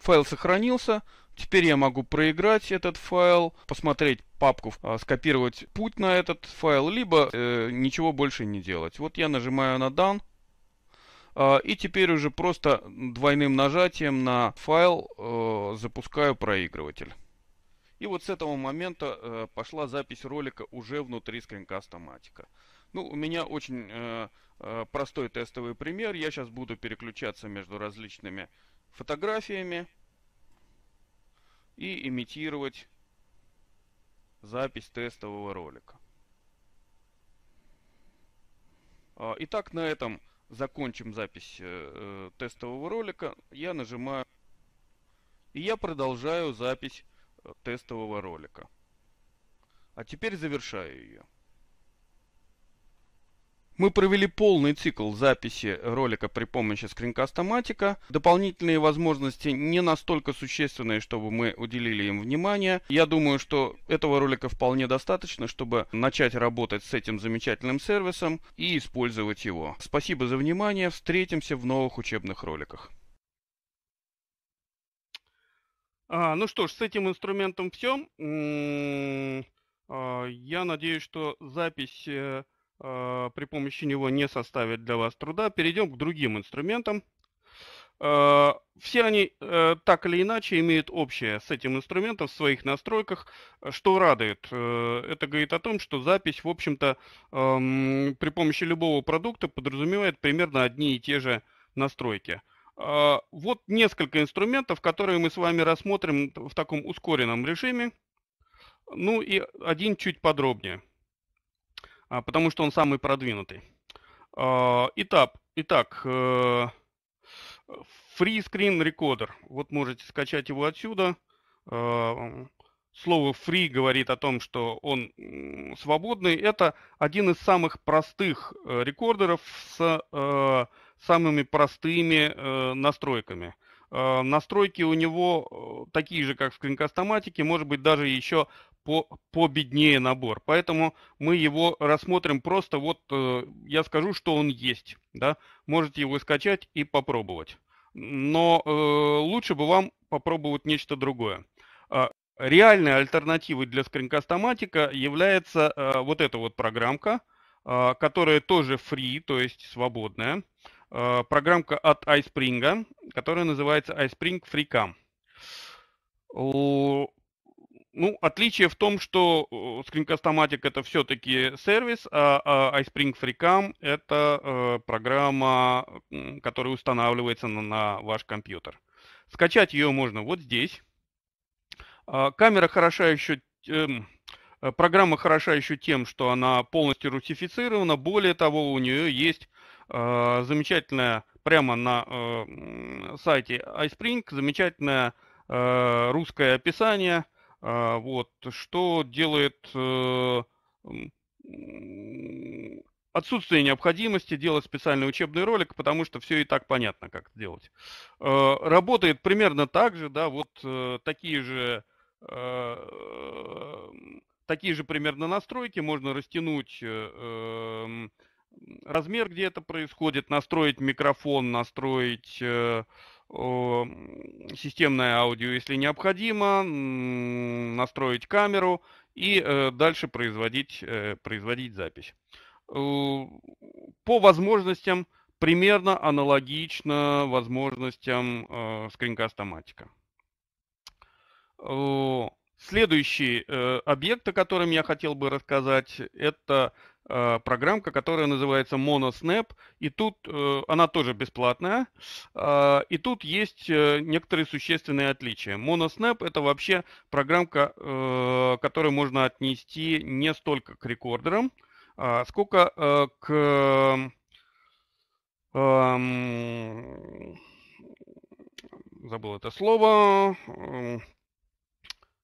Файл сохранился. Теперь я могу проиграть этот файл, посмотреть папку, а, скопировать путь на этот файл, либо э, ничего больше не делать. Вот я нажимаю на Done. Э, и теперь уже просто двойным нажатием на файл э, запускаю проигрыватель. И вот с этого момента э, пошла запись ролика уже внутри скринкастоматика. Ну, у меня очень э, Э, простой тестовый пример. Я сейчас буду переключаться между различными фотографиями и имитировать запись тестового ролика. Э, итак, на этом закончим запись э, тестового ролика. Я нажимаю и я продолжаю запись тестового ролика. А теперь завершаю ее. Мы провели полный цикл записи ролика при помощи скринкастоматика. Дополнительные возможности не настолько существенные, чтобы мы уделили им внимание. Я думаю, что этого ролика вполне достаточно, чтобы начать работать с этим замечательным сервисом и использовать его. Спасибо за внимание. Встретимся в новых учебных роликах. А, ну что ж, с этим инструментом все. А, я надеюсь, что запись э, Э, при помощи него не составит для вас труда. Перейдем к другим инструментам. Э, все они э, так или иначе имеют общее с этим инструментом в своих настройках. Что радует? Это говорит о том, что запись, в общем-то, эм, при помощи любого продукта подразумевает примерно одни и те же настройки. Вот несколько инструментов, которые мы с вами рассмотрим в таком ускоренном режиме. Ну и один чуть подробнее. А, потому что он самый продвинутый. А, итак, итак, э, Free Screen Recorder. Вот можете скачать его отсюда. Э, слово free говорит о том, что он свободный. Это один из самых простых э, рекордеров с самыми простыми настройками. Настройки у него такие же, как в скринкастоматике, может быть, даже еще по, победнее набор. Поэтому мы его рассмотрим просто вот, э, я скажу, что он есть. Да? Можете его скачать и попробовать. Но э, лучше бы вам попробовать нечто другое. Э, реальной альтернативой для скринкастоматика является э, вот эта вот программка, э, которая тоже free, то есть свободная. Э, программка от iSpring, которая называется iSpring FreeCam. Ну, отличие в том, что Screencast-O-Matic э, это все-таки сервис, а, а iSpring FreeCam это э, программа, которая устанавливается на ваш компьютер. Скачать ее можно вот здесь. А, камера хороша еще... Эм, э, программа хороша еще тем, что она полностью русифицирована. Более того, у нее есть замечательная, прямо на сайте iSpring, замечательное русское описание – а, вот. Что делает э, отсутствие необходимости делать специальный учебный ролик, потому что все и так понятно, как это делать. Э, работает примерно так же, да, вот э, такие же, такие же примерно настройки можно растянуть размер, где это происходит, настроить микрофон, настроить системное аудио, если необходимо, настроить камеру и э, дальше производить, э, производить запись. Э, по возможностям примерно аналогично возможностям скринкастоматика. Следующий объект, о котором я хотел бы рассказать, это Э, программка, которая называется MonoSnap, и тут э, она тоже бесплатная, а, и тут есть э, некоторые существенные отличия. MonoSnap это вообще программка, которую можно отнести не столько к рекордерам, а, сколько к эм, эм, забыл это слово, эм,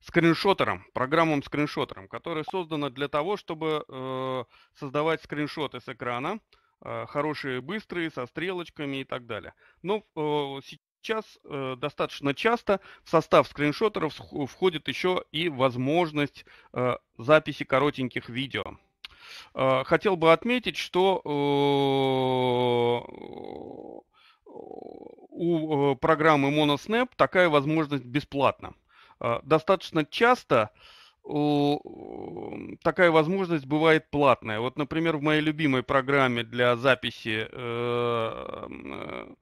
скриншотером, программным скриншотером, которая создана для того, чтобы э, создавать скриншоты с экрана, э, хорошие, быстрые, со стрелочками и так далее. Но э, сейчас э, достаточно часто в состав скриншотеров входит еще и возможность э, записи коротеньких видео. Э, хотел бы отметить, что э, у э, программы Monosnap такая возможность бесплатна. А, достаточно часто такая возможность бывает платная. Вот, например, в моей любимой программе для записи э, э,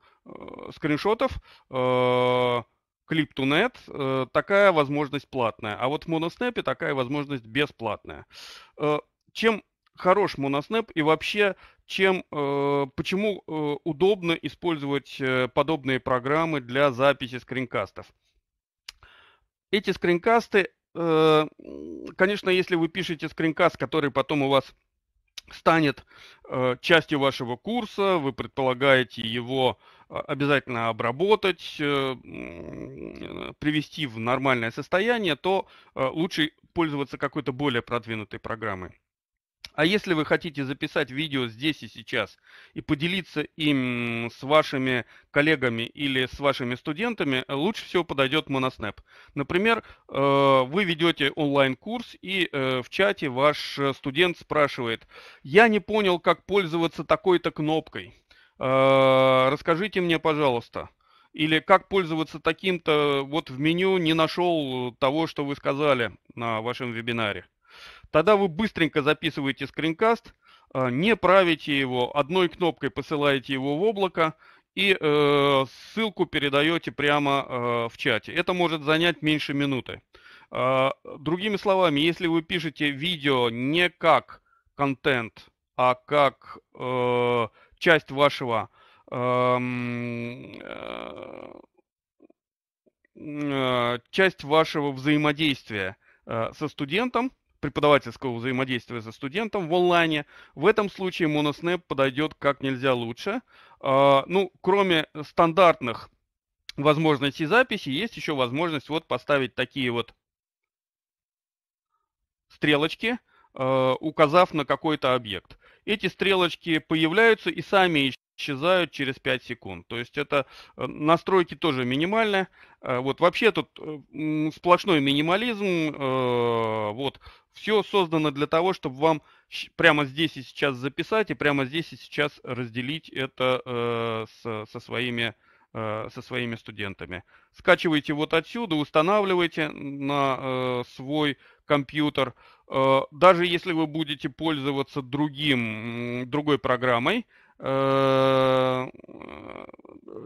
скриншотов э, Clip2Net такая возможность платная, а вот в Monosnap такая возможность бесплатная. Чем хорош Monosnap и вообще чем, почему удобно использовать подобные программы для записи скринкастов эти скринкасты, э, конечно, если вы пишете скринкаст, который потом у вас станет э, частью вашего курса, вы предполагаете его э, обязательно обработать, привести в нормальное состояние, то лучше пользоваться какой-то более продвинутой программой. А если вы хотите записать видео здесь и сейчас и поделиться им с вашими коллегами или с вашими студентами, э, лучше всего подойдет Monosnap. Например, э, вы ведете онлайн-курс и э, в чате ваш студент спрашивает, я не понял, как пользоваться такой-то кнопкой. Расскажите мне, пожалуйста или как пользоваться таким-то, вот в меню не нашел того, что вы сказали на вашем вебинаре. Тогда вы быстренько записываете скринкаст, э, не правите его, одной кнопкой посылаете его в облако и э, ссылку передаете прямо э, в чате. Это может занять меньше минуты. Э, другими словами, если вы пишете видео не как контент, а как э, часть вашего эм, э, часть вашего взаимодействия э, со студентом, преподавательского взаимодействия со студентом в онлайне. В этом случае Monosnap подойдет как нельзя лучше. А, ну, кроме стандартных возможностей записи, есть еще возможность вот поставить такие вот стрелочки, а, указав на какой-то объект. Эти стрелочки появляются и сами исчезают через 5 секунд. То есть это э, настройки тоже минимальные. Э, вот вообще тут э, сплошной минимализм. Вот все создано для того, чтобы вам прямо здесь и сейчас записать и прямо здесь и сейчас разделить это со своими со своими студентами. Скачивайте вот отсюда, устанавливайте на свой компьютер. Даже если вы будете пользоваться другим, другой программой, Э,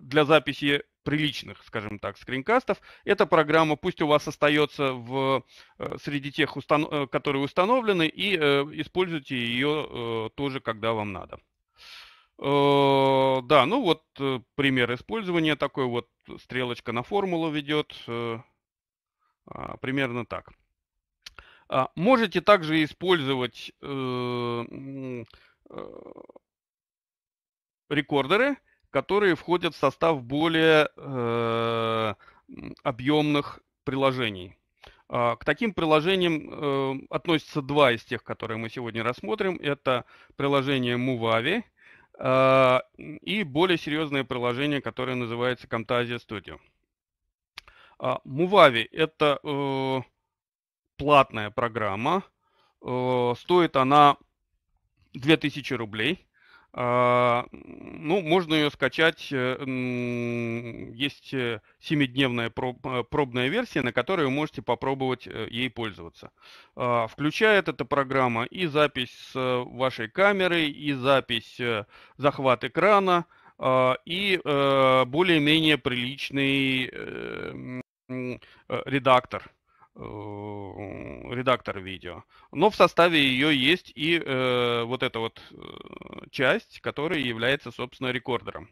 для записи приличных, скажем так, скринкастов. Эта программа пусть у вас остается в, э, среди тех, э, которые установлены, и используйте ее тоже, когда вам надо. Да, ну вот пример использования такой вот стрелочка на формулу ведет. А, примерно так. А, можете также использовать рекордеры, которые входят в состав более э, объемных приложений. А, к таким приложениям э, относятся два из тех, которые мы сегодня рассмотрим. Это приложение Movavi э, а, и более серьезное приложение, которое называется Camtasia Studio. Э, а, Movavi – это э, платная программа. Э, стоит она 2000 рублей. А, ну, можно ее скачать. Э, есть э, семидневная э, пробная версия, на которой вы можете попробовать ей пользоваться. А, включает эта программа и запись с вашей камеры, и запись захват экрана, а, и более-менее приличный редактор Э, редактор видео. Но в составе ее есть и э, вот эта вот э, часть, которая является, собственно, рекордером.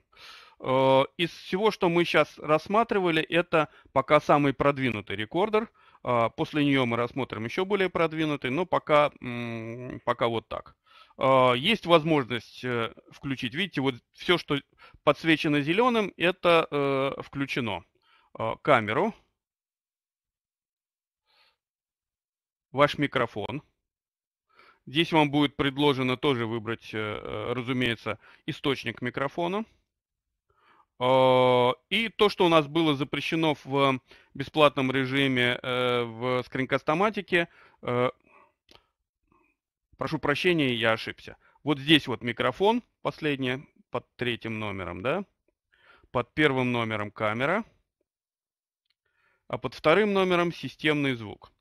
Э, из всего, что мы сейчас рассматривали, это пока самый продвинутый рекордер. Э, после нее мы рассмотрим еще более продвинутый, но пока, пока вот так. Э, есть возможность э, включить. Видите, вот все, что подсвечено зеленым, это э, включено. Э, камеру ваш микрофон. Здесь вам будет предложено тоже выбрать, э, э, разумеется, источник микрофона. Э, и то, что у нас было запрещено в бесплатном режиме в скринкастоматике, прошу прощения, я ошибся. Вот здесь вот микрофон, последнее, под третьим номером, да? Под первым номером камера, а под вторым номером системный звук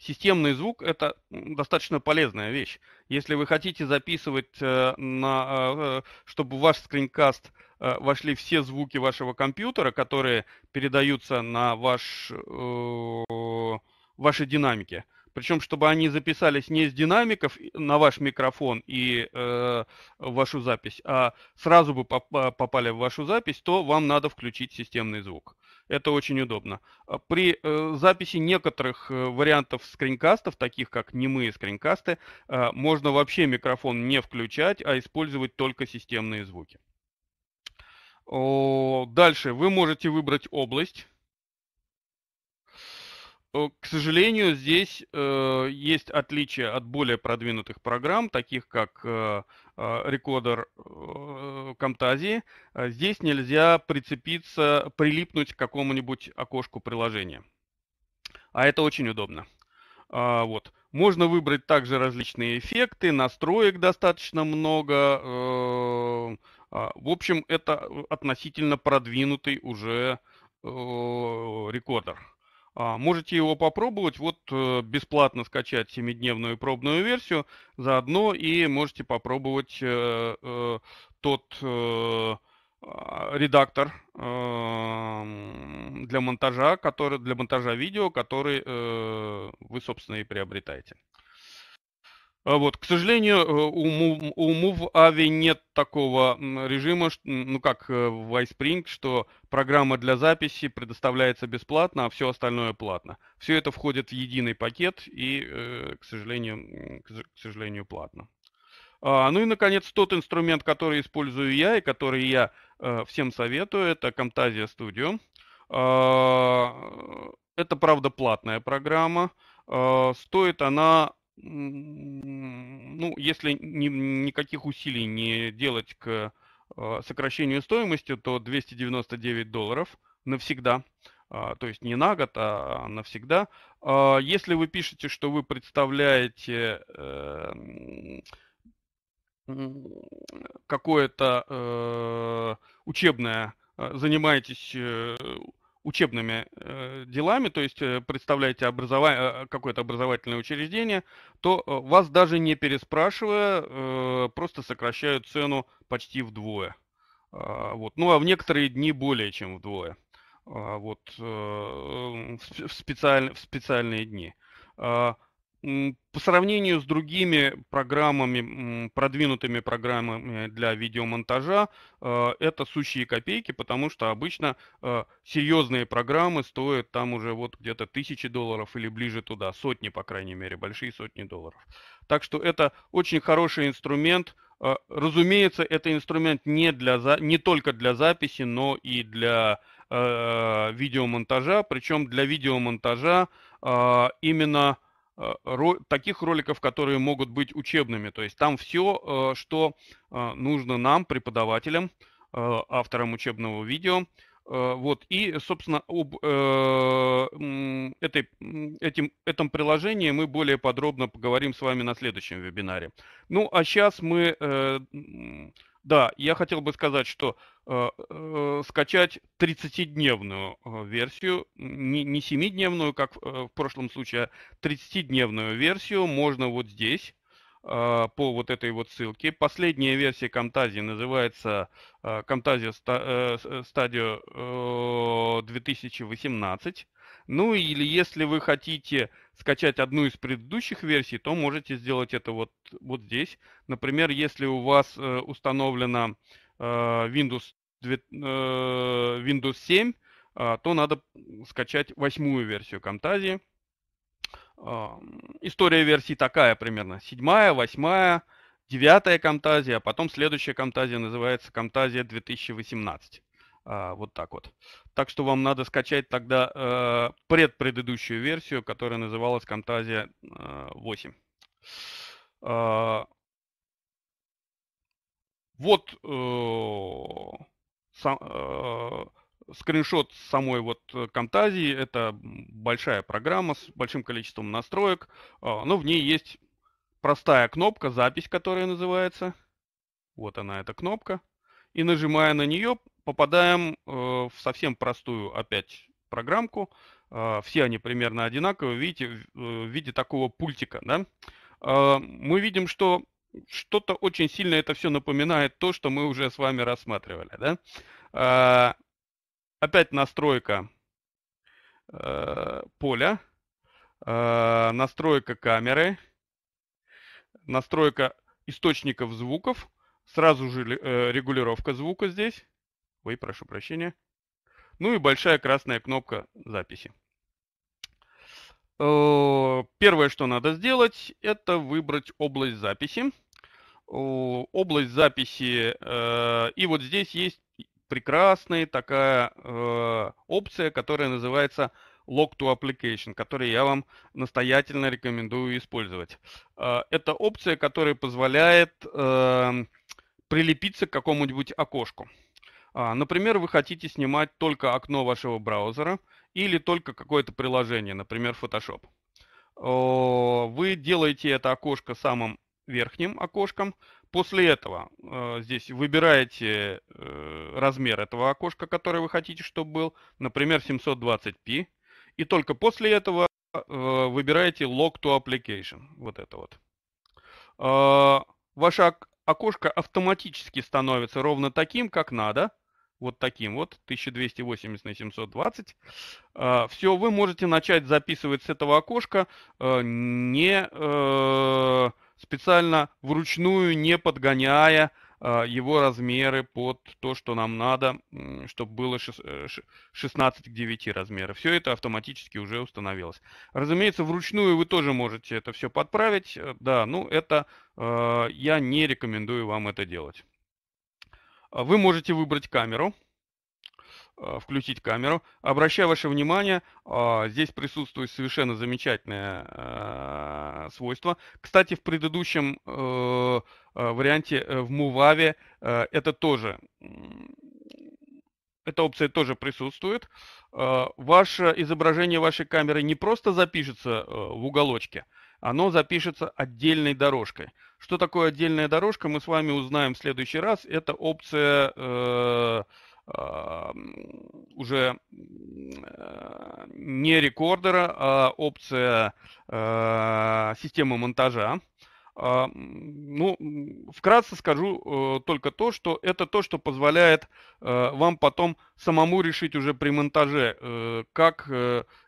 системный звук – это достаточно полезная вещь. Если вы хотите записывать, э, на, э, э, чтобы в ваш скринкаст вошли все звуки вашего компьютера, которые передаются на ваш, ваши динамики, причем, чтобы они записались не из динамиков на ваш микрофон и э, вашу запись, а сразу бы попали в вашу запись, то вам надо включить системный звук. Э, это очень удобно. А при э, записи некоторых э, вариантов скринкастов, таких как немые скринкасты, э, можно вообще микрофон не включать, а использовать только системные звуки. О, дальше вы можете выбрать область Э, к сожалению, здесь э, есть отличие от более продвинутых программ, таких как э, э, рекодер э, Camtasia. Здесь нельзя прицепиться, прилипнуть к какому-нибудь окошку приложения. А это очень удобно. Э, вот. Можно выбрать также различные эффекты, настроек достаточно много. Э, а, в общем, это относительно продвинутый уже э, рекордер. А, можете его попробовать, вот э, бесплатно скачать семидневную пробную версию, заодно и можете попробовать э, э, тот а, редактор эм, для монтажа, который для монтажа видео, который вы, собственно, и приобретаете. А вот, к сожалению, э, у Move, нет такого режима, ну как э, в iSpring, что программа для записи предоставляется бесплатно, а все остальное платно. Все это входит в единый пакет и, э, к сожалению, к сожалению, платно. А, ну и, наконец, тот инструмент, который использую я и который я всем советую, это Camtasia Studio. А, это, правда, платная программа. Стоит она ну, если ни, никаких усилий не делать к э, сокращению стоимости, то 299 долларов навсегда. А, то есть не на год, а, а навсегда. А, если вы пишете, что вы представляете эм, какое-то э, учебное, э, занимаетесь учебными э, делами, то есть э, представляете образова... Э, какое-то образовательное учреждение, то э, вас даже не переспрашивая, э, просто сокращают цену почти вдвое. Э, вот. Ну а в некоторые дни более чем вдвое. Э, вот, э, в, специаль... в специальные дни. Э, по сравнению с другими программами, продвинутыми программами для видеомонтажа, э, это сущие копейки, потому что обычно э, серьезные программы стоят там уже вот где-то тысячи долларов или ближе туда, сотни, по крайней мере, большие сотни долларов. Так что это очень хороший инструмент. Э, разумеется, это инструмент не, для, не только для записи, но и для видеомонтажа. Причем для видеомонтажа именно Э, таких роликов, которые могут быть учебными. То есть там все, э, что э, нужно нам, преподавателям, авторам учебного видео. Вот, и, собственно, об этой, этим, этом приложении мы более подробно поговорим с вами на следующем вебинаре. Ну, а сейчас мы да, я хотел бы сказать, что э, э, скачать 30-дневную э, версию, не, не 7-дневную, как э, в прошлом случае, а 30-дневную версию можно вот здесь, э, по вот этой вот ссылке. Последняя версия Camtasia называется э, Camtasia 2018. Э, ну или если вы хотите скачать одну из предыдущих версий, то можете сделать это вот, вот здесь. Например, если у вас э, установлена э, Windows, э, Windows 7, э, а, то надо скачать восьмую версию Camtasia. Э, история версий такая примерно. Седьмая, восьмая, девятая Камтазия, а потом следующая Камтазия называется Камтазия 2018. А, вот так вот. Так что вам надо скачать тогда э, предпредыдущую версию, которая называлась Camtasia э, 8. Э, а, вот э, сам, э, скриншот самой вот Камтазии. Это большая программа с большим количеством настроек, а, но в ней есть простая кнопка, запись, которая называется. Вот она, эта кнопка. И нажимая на нее, попадаем э, в совсем простую опять программку. Э, все они примерно одинаковые, видите, в э, виде такого пультика. Да? Мы видим, что что-то очень сильно это все напоминает то, что мы уже с вами рассматривали. Да? Опять настройка поля, настройка камеры, настройка источников звуков, сразу же регулировка звука здесь. Ой, прошу прощения. Ну и большая красная кнопка записи. Э, первое, что надо сделать, это выбрать область записи. Область записи, э, и вот здесь есть прекрасная такая э, опция, которая называется Log to Application, которую я вам настоятельно рекомендую использовать. Это опция, которая позволяет эм, прилепиться к какому-нибудь окошку. А, например, вы хотите снимать только окно вашего браузера или только какое-то приложение, например, Photoshop. Вы делаете это окошко самым верхним окошком. После этого э, здесь выбираете э, размер этого окошка, которое вы хотите, чтобы был, например, 720p. И только после этого э, выбираете Log to Application. Вот это вот. А, ваше окошко автоматически становится ровно таким, как надо вот таким вот, 1280 на 720. А, все, вы можете начать записывать с этого окошка, а, не а, специально вручную, не подгоняя его размеры под то, что нам надо, чтобы было 16 э, к 9 размера. Все это автоматически уже установилось. Разумеется, вручную вы тоже можете это все подправить. Э, да, ну это я не рекомендую вам это делать. А, вы можете выбрать камеру, а, включить камеру. Обращаю ваше внимание, а, здесь присутствует совершенно замечательное свойство. Кстати, в предыдущем э, варианте э, в Муваве э, это тоже эта опция тоже присутствует. Ваше изображение вашей камеры не просто запишется в уголочке, оно запишется отдельной дорожкой. Что такое отдельная дорожка, мы с вами узнаем в следующий раз. Это опция э, уже не рекордера, а опция э, системы монтажа. А, ну, вкратце скажу э, только то, что это то, что позволяет вам потом самому решить уже при монтаже, как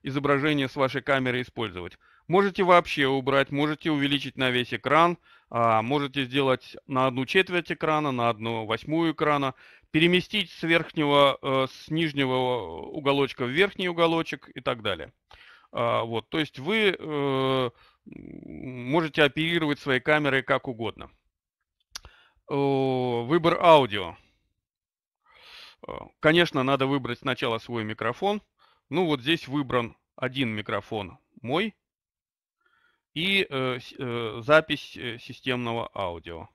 изображение с вашей камеры использовать. Можете вообще убрать, можете увеличить на весь экран, а, можете сделать на одну четверть экрана, на одну восьмую экрана, переместить с верхнего, э, с нижнего уголочка в верхний уголочек и так далее. А, вот, то есть вы э, можете оперировать своей камерой как угодно. Выбор аудио. Э, конечно, надо выбрать сначала свой микрофон. Ну вот здесь выбран один микрофон мой, и э, э запись э, системного аудио.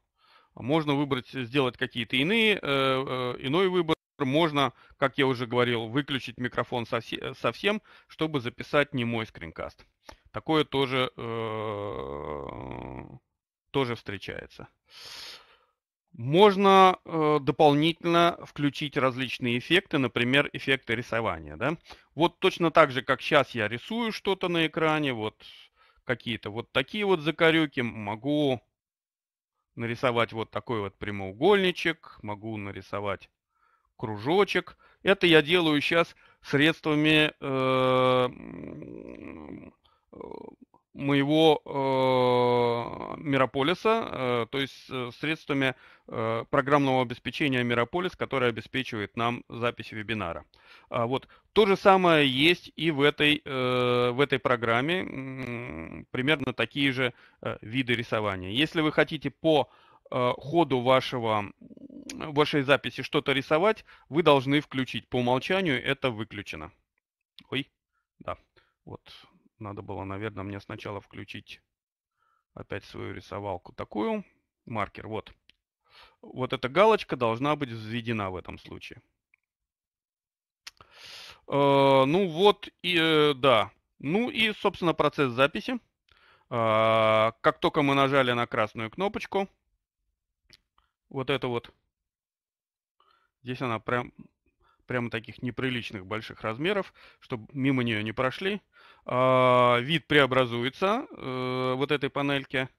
Можно выбрать, э, сделать какие-то иные, э, иной выбор. Можно, как я уже говорил, выключить микрофон совсем, чтобы записать не мой скринкаст. Такое тоже, тоже встречается. Можно э, дополнительно включить различные эффекты, например, эффекты рисования. Да? Вот точно так же, как сейчас я рисую что-то на экране, вот какие-то вот такие вот закорюки, могу нарисовать вот такой вот прямоугольничек, могу нарисовать кружочек. Это я делаю сейчас средствами э, э, моего э, Мирополиса, э, то есть э, средствами э, программного обеспечения Мирополис, которое обеспечивает нам запись вебинара. А, вот. То же самое есть и в этой, э, в этой программе, примерно такие же э, виды рисования. Если вы хотите по э, ходу вашего, вашей записи что-то рисовать, вы должны включить. По умолчанию это выключено. Ой, да, вот надо было, наверное, мне сначала включить опять свою рисовалку такую, маркер, вот. Вот эта галочка должна быть взведена в этом случае. Э, ну вот и э, да. Ну и, собственно, процесс записи. А, как только мы нажали на красную кнопочку, вот это вот, здесь она прям прямо таких неприличных больших размеров, чтобы мимо нее не прошли. А, вид преобразуется э, вот этой панельки.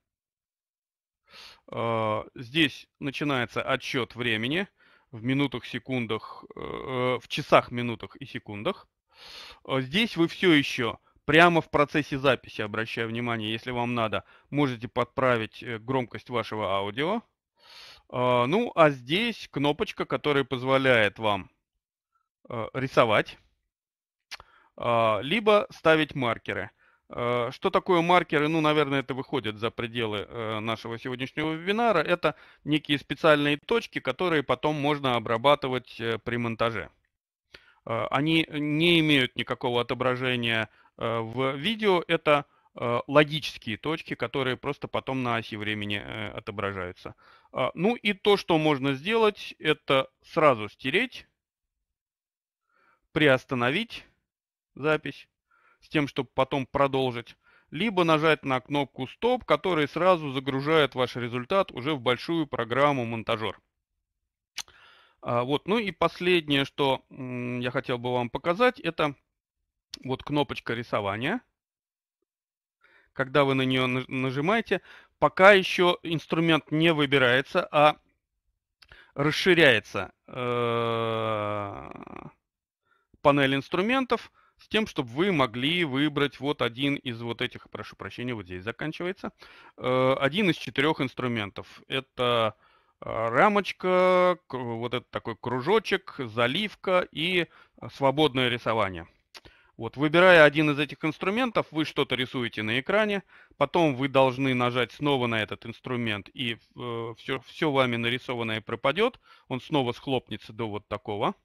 А, здесь начинается отсчет времени в минутах, секундах, э, в часах, минутах и секундах. Э, здесь вы все еще прямо в процессе записи, обращаю внимание, если вам надо, можете подправить э, громкость вашего аудио. Ну, а здесь кнопочка, которая позволяет вам рисовать, либо ставить маркеры. Э, что такое маркеры? Ну, наверное, это выходит за пределы э, нашего сегодняшнего вебинара. Это некие специальные точки, которые потом можно обрабатывать э, при монтаже. Они не имеют никакого отображения в видео. Это логические точки, которые просто потом на оси времени отображаются. Ну и то, что можно сделать, это сразу стереть, приостановить запись с тем, чтобы потом продолжить, либо нажать на кнопку «Стоп», которая сразу загружает ваш результат уже в большую программу «Монтажер». А, вот, ну и последнее, что я хотел бы вам показать, это вот кнопочка рисования. Когда вы на нее нажимаете, пока еще инструмент не выбирается, а расширяется э, панель инструментов – с тем, чтобы вы могли выбрать вот один из вот этих, прошу прощения, вот здесь заканчивается, э, один из четырех инструментов. Это э, рамочка, вот этот такой кружочек, заливка и свободное рисование. Вот, выбирая один из этих инструментов, вы что-то рисуете на экране, потом вы должны нажать снова на этот инструмент, и э, все, все вами нарисованное пропадет, он снова схлопнется до вот такого.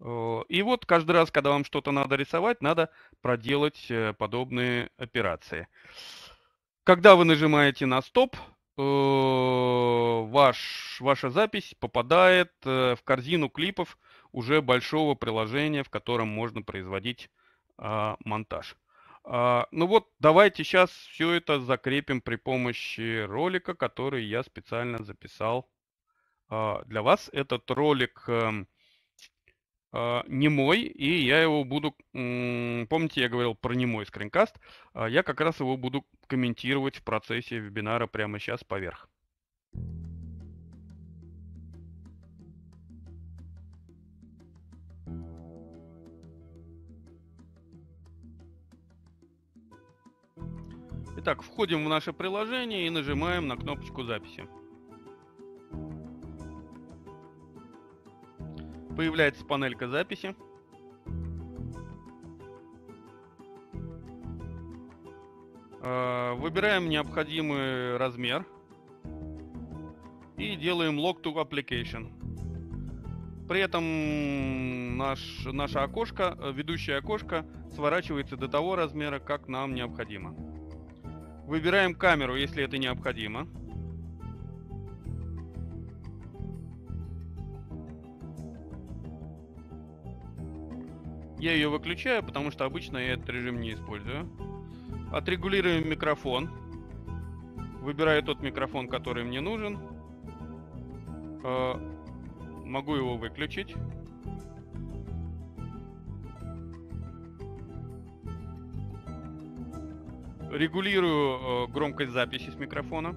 Э, и вот каждый раз, когда вам что-то надо рисовать, надо проделать э, подобные операции. Когда вы нажимаете на стоп, э, ваш, ваша запись попадает в корзину клипов уже большого приложения, в котором можно производить а, монтаж. А, ну вот, давайте сейчас все это закрепим при помощи ролика, который я специально записал а, для вас. Этот ролик эм, а, не мой, и я его буду... Помните, я говорил про не мой скринкаст? А, я как раз его буду комментировать в процессе вебинара прямо сейчас поверх. Итак, входим в наше приложение и нажимаем на кнопочку записи. Появляется панелька записи. Э, выбираем необходимый размер и делаем log to application. При этом наш, наше окошко, э, ведущее окошко, сворачивается до того размера, как нам необходимо. Выбираем камеру, если это необходимо. Я ее выключаю, потому что обычно я этот режим не использую. Отрегулируем микрофон. Выбираю тот микрофон, который мне нужен. Э, могу его выключить. Регулирую э, громкость записи с микрофона.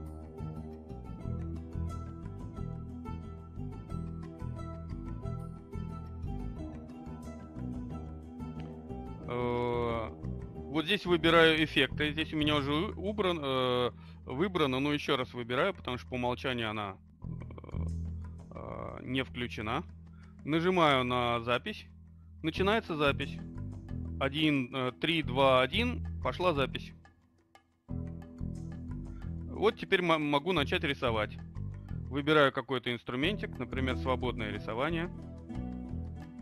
Вот здесь выбираю эффекты. Здесь у меня уже убран, э, выбрано, но еще раз выбираю, потому что по умолчанию она э, э не включена. Нажимаю на запись. Начинается запись. 1, 3, 2, 1. Пошла запись. Вот теперь могу начать рисовать. Выбираю какой-то инструментик, например, свободное рисование.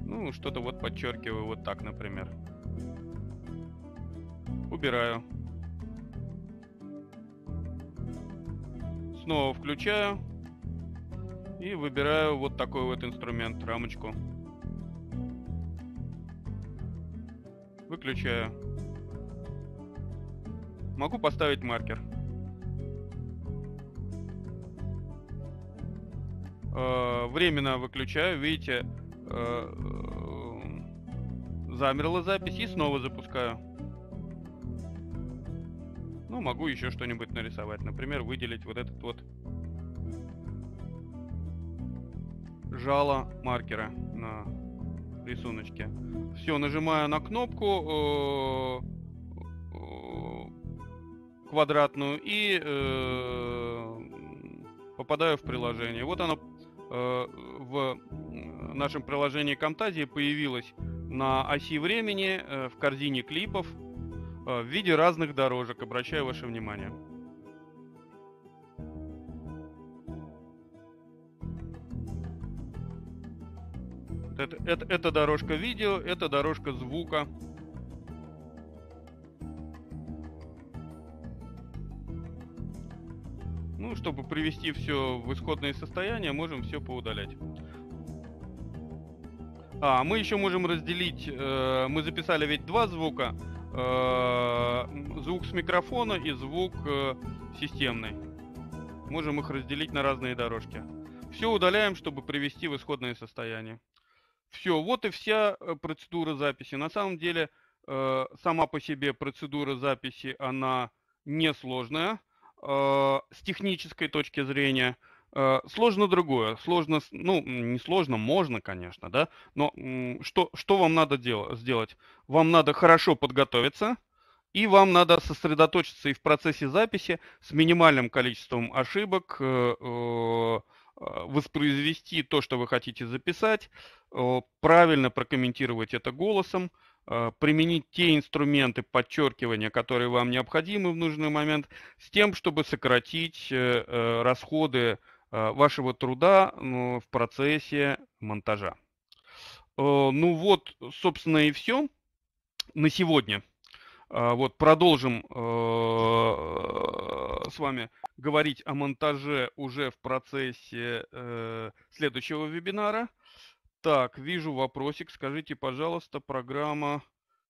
Ну, что-то вот подчеркиваю вот так, например убираю. Снова включаю и выбираю вот такой вот инструмент, рамочку. Выключаю. Могу поставить маркер. Э, временно выключаю, видите, э, э, замерла запись и снова запускаю. Ну, могу еще что-нибудь нарисовать. Например, выделить вот этот вот жало маркера на рисуночке. Все, нажимаю на кнопку э, э, квадратную и э, попадаю в приложение. Вот оно в нашем приложении Камтазии появилось на оси времени в корзине клипов Э, в виде разных дорожек. Обращаю ваше внимание. Это, это, это дорожка видео, это дорожка звука. Ну, чтобы привести все в исходное состояние, можем все поудалять. А, мы еще можем разделить, э, мы записали ведь два звука, Э, звук с микрофона и звук э, системный. Можем их разделить на разные дорожки. Все удаляем, чтобы привести в исходное состояние. Все, вот и вся э, процедура записи. На самом деле, сама по себе процедура записи, она несложная с технической точки зрения – Э, сложно другое, сложно, ну, не сложно, можно, конечно, да, но что, что вам надо дел- сделать? Вам надо хорошо подготовиться, и вам надо сосредоточиться и в процессе записи с минимальным количеством ошибок, э, э, а, воспроизвести то, что вы хотите записать, правильно прокомментировать это голосом, применить те инструменты подчеркивания, которые вам необходимы в нужный момент, с тем, чтобы сократить расходы Э, вашего труда ну, в процессе монтажа. Э, ну вот, собственно, и все на сегодня. Э, вот продолжим с вами говорить о монтаже уже в процессе следующего вебинара. Так, вижу вопросик. Скажите, пожалуйста, программа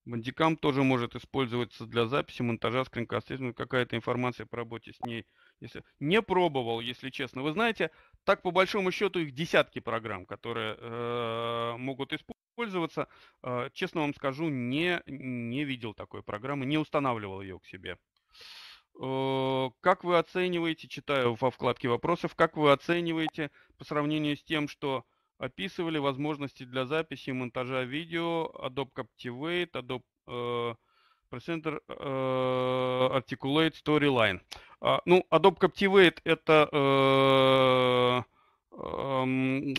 Бандикам тоже может использоваться для записи, монтажа, скринкастинга. Какая-то информация по работе с ней если... Не пробовал, если честно. Вы знаете, так по большому счету их десятки программ, которые э, могут использоваться. Э, честно вам скажу, не, не видел такой программы, не устанавливал ее к себе. Э, как вы оцениваете, читаю во вкладке вопросов, как вы оцениваете по сравнению с тем, что описывали возможности для записи и монтажа видео, Adobe Captivate, Adobe э, Presenter э, Articulate Storyline. А, ну, Adobe Captivate это э,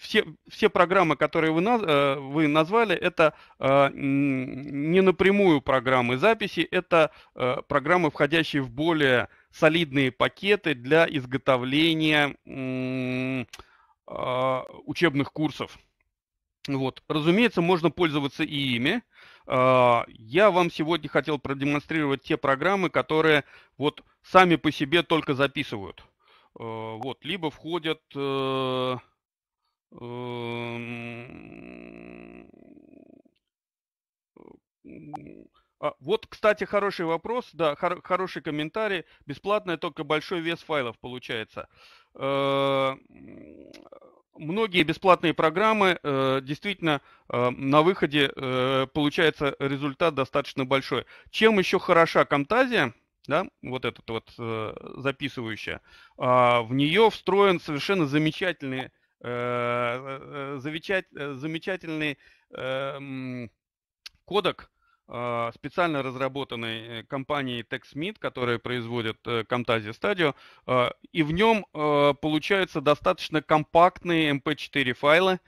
все, все программы, которые вы, наз, э, вы назвали, это э, не напрямую программы записи, это э, программы, входящие в более солидные пакеты для изготовления э, учебных курсов. Вот. Разумеется, можно пользоваться и ими. Я вам сегодня хотел продемонстрировать те программы, которые вот сами по себе только записывают. Э, вот, либо входят э, эм, а, вот, кстати, хороший вопрос, да, хор хороший комментарий. Бесплатное только большой вес файлов получается. Э многие бесплатные программы э действительно э на выходе э, получается результат достаточно большой. Чем еще хороша Камтазия? да, вот этот вот э, записывающая, э, в нее встроен совершенно замечательный, э, э замечать, э, замечательный э, кодек, э, специально разработанный э, компанией TechSmith, которая производит э, Camtasia Studio, э, а, и в нем получаются достаточно компактные MP4 эм файлы,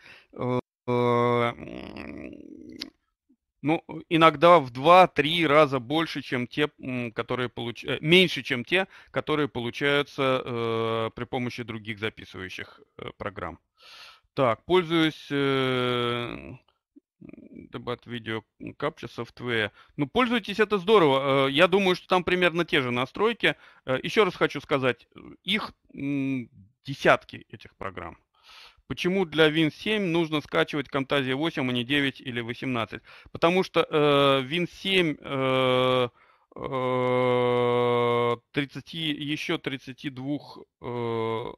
ну, иногда в 2-3 раза больше, чем те, которые получ... Э, меньше, чем те, которые получаются э, при помощи других записывающих э, программ. Так, пользуюсь э, дебат видео капча софтвея. Ну, пользуйтесь, это здорово. Э, я думаю, что там примерно те же настройки. Э, еще раз хочу сказать, их десятки этих программ. Почему для Win 7 нужно скачивать Camtasia 8, а не 9 или 18? Потому что э, Win 7 э, 30, еще 32 э, э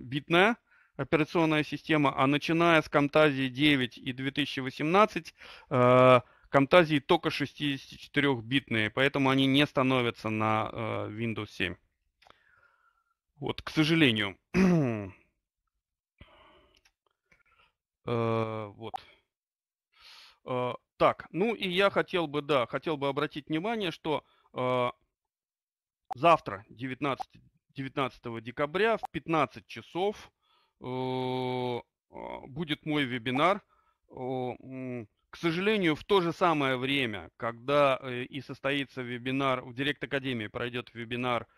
битная операционная система, а начиная с Camtasia 9 и 2018 э, Camtasia только 64-битные, поэтому они не становятся на э, Windows 7. Вот, к сожалению. Э, вот. Э, так, ну и я хотел бы, да, хотел бы обратить внимание, что э, завтра, 19, 19 декабря в 15 часов будет мой вебинар. К сожалению, в то же самое время, когда и состоится вебинар, в Директ Академии пройдет вебинар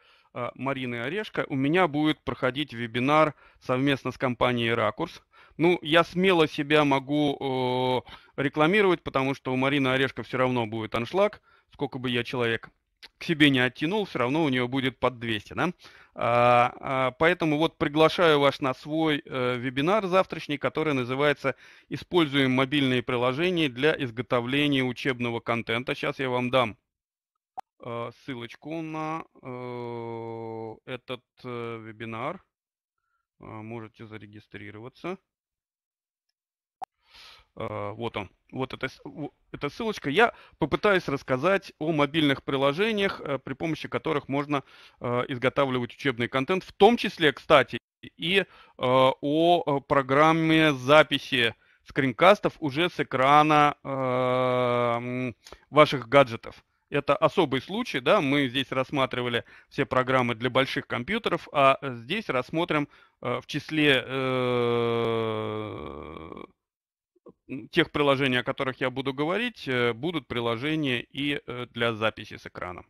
Марины Орешко, у меня будет проходить вебинар совместно с компанией «Ракурс», ну, я смело себя могу э, рекламировать, потому что у Марины Орешко все равно будет аншлаг. Сколько бы я человек к себе не оттянул, все равно у нее будет под 200, да? А, а, поэтому вот приглашаю вас на свой э, вебинар завтрашний, который называется «Используем мобильные приложения для изготовления учебного контента». Сейчас я вам дам э, ссылочку на э, этот э, вебинар. Э, можете зарегистрироваться. Э, вот он. Вот эта, эта ссылочка. Я попытаюсь рассказать о мобильных приложениях, э, при помощи которых можно э, изготавливать учебный контент, в том числе, кстати, и о программе записи скринкастов уже с экрана ваших гаджетов. Это особый случай, да, мы здесь рассматривали все программы для больших компьютеров, а здесь рассмотрим в числе тех приложений, о которых я буду говорить, э, будут приложения и э, для записи с экрана.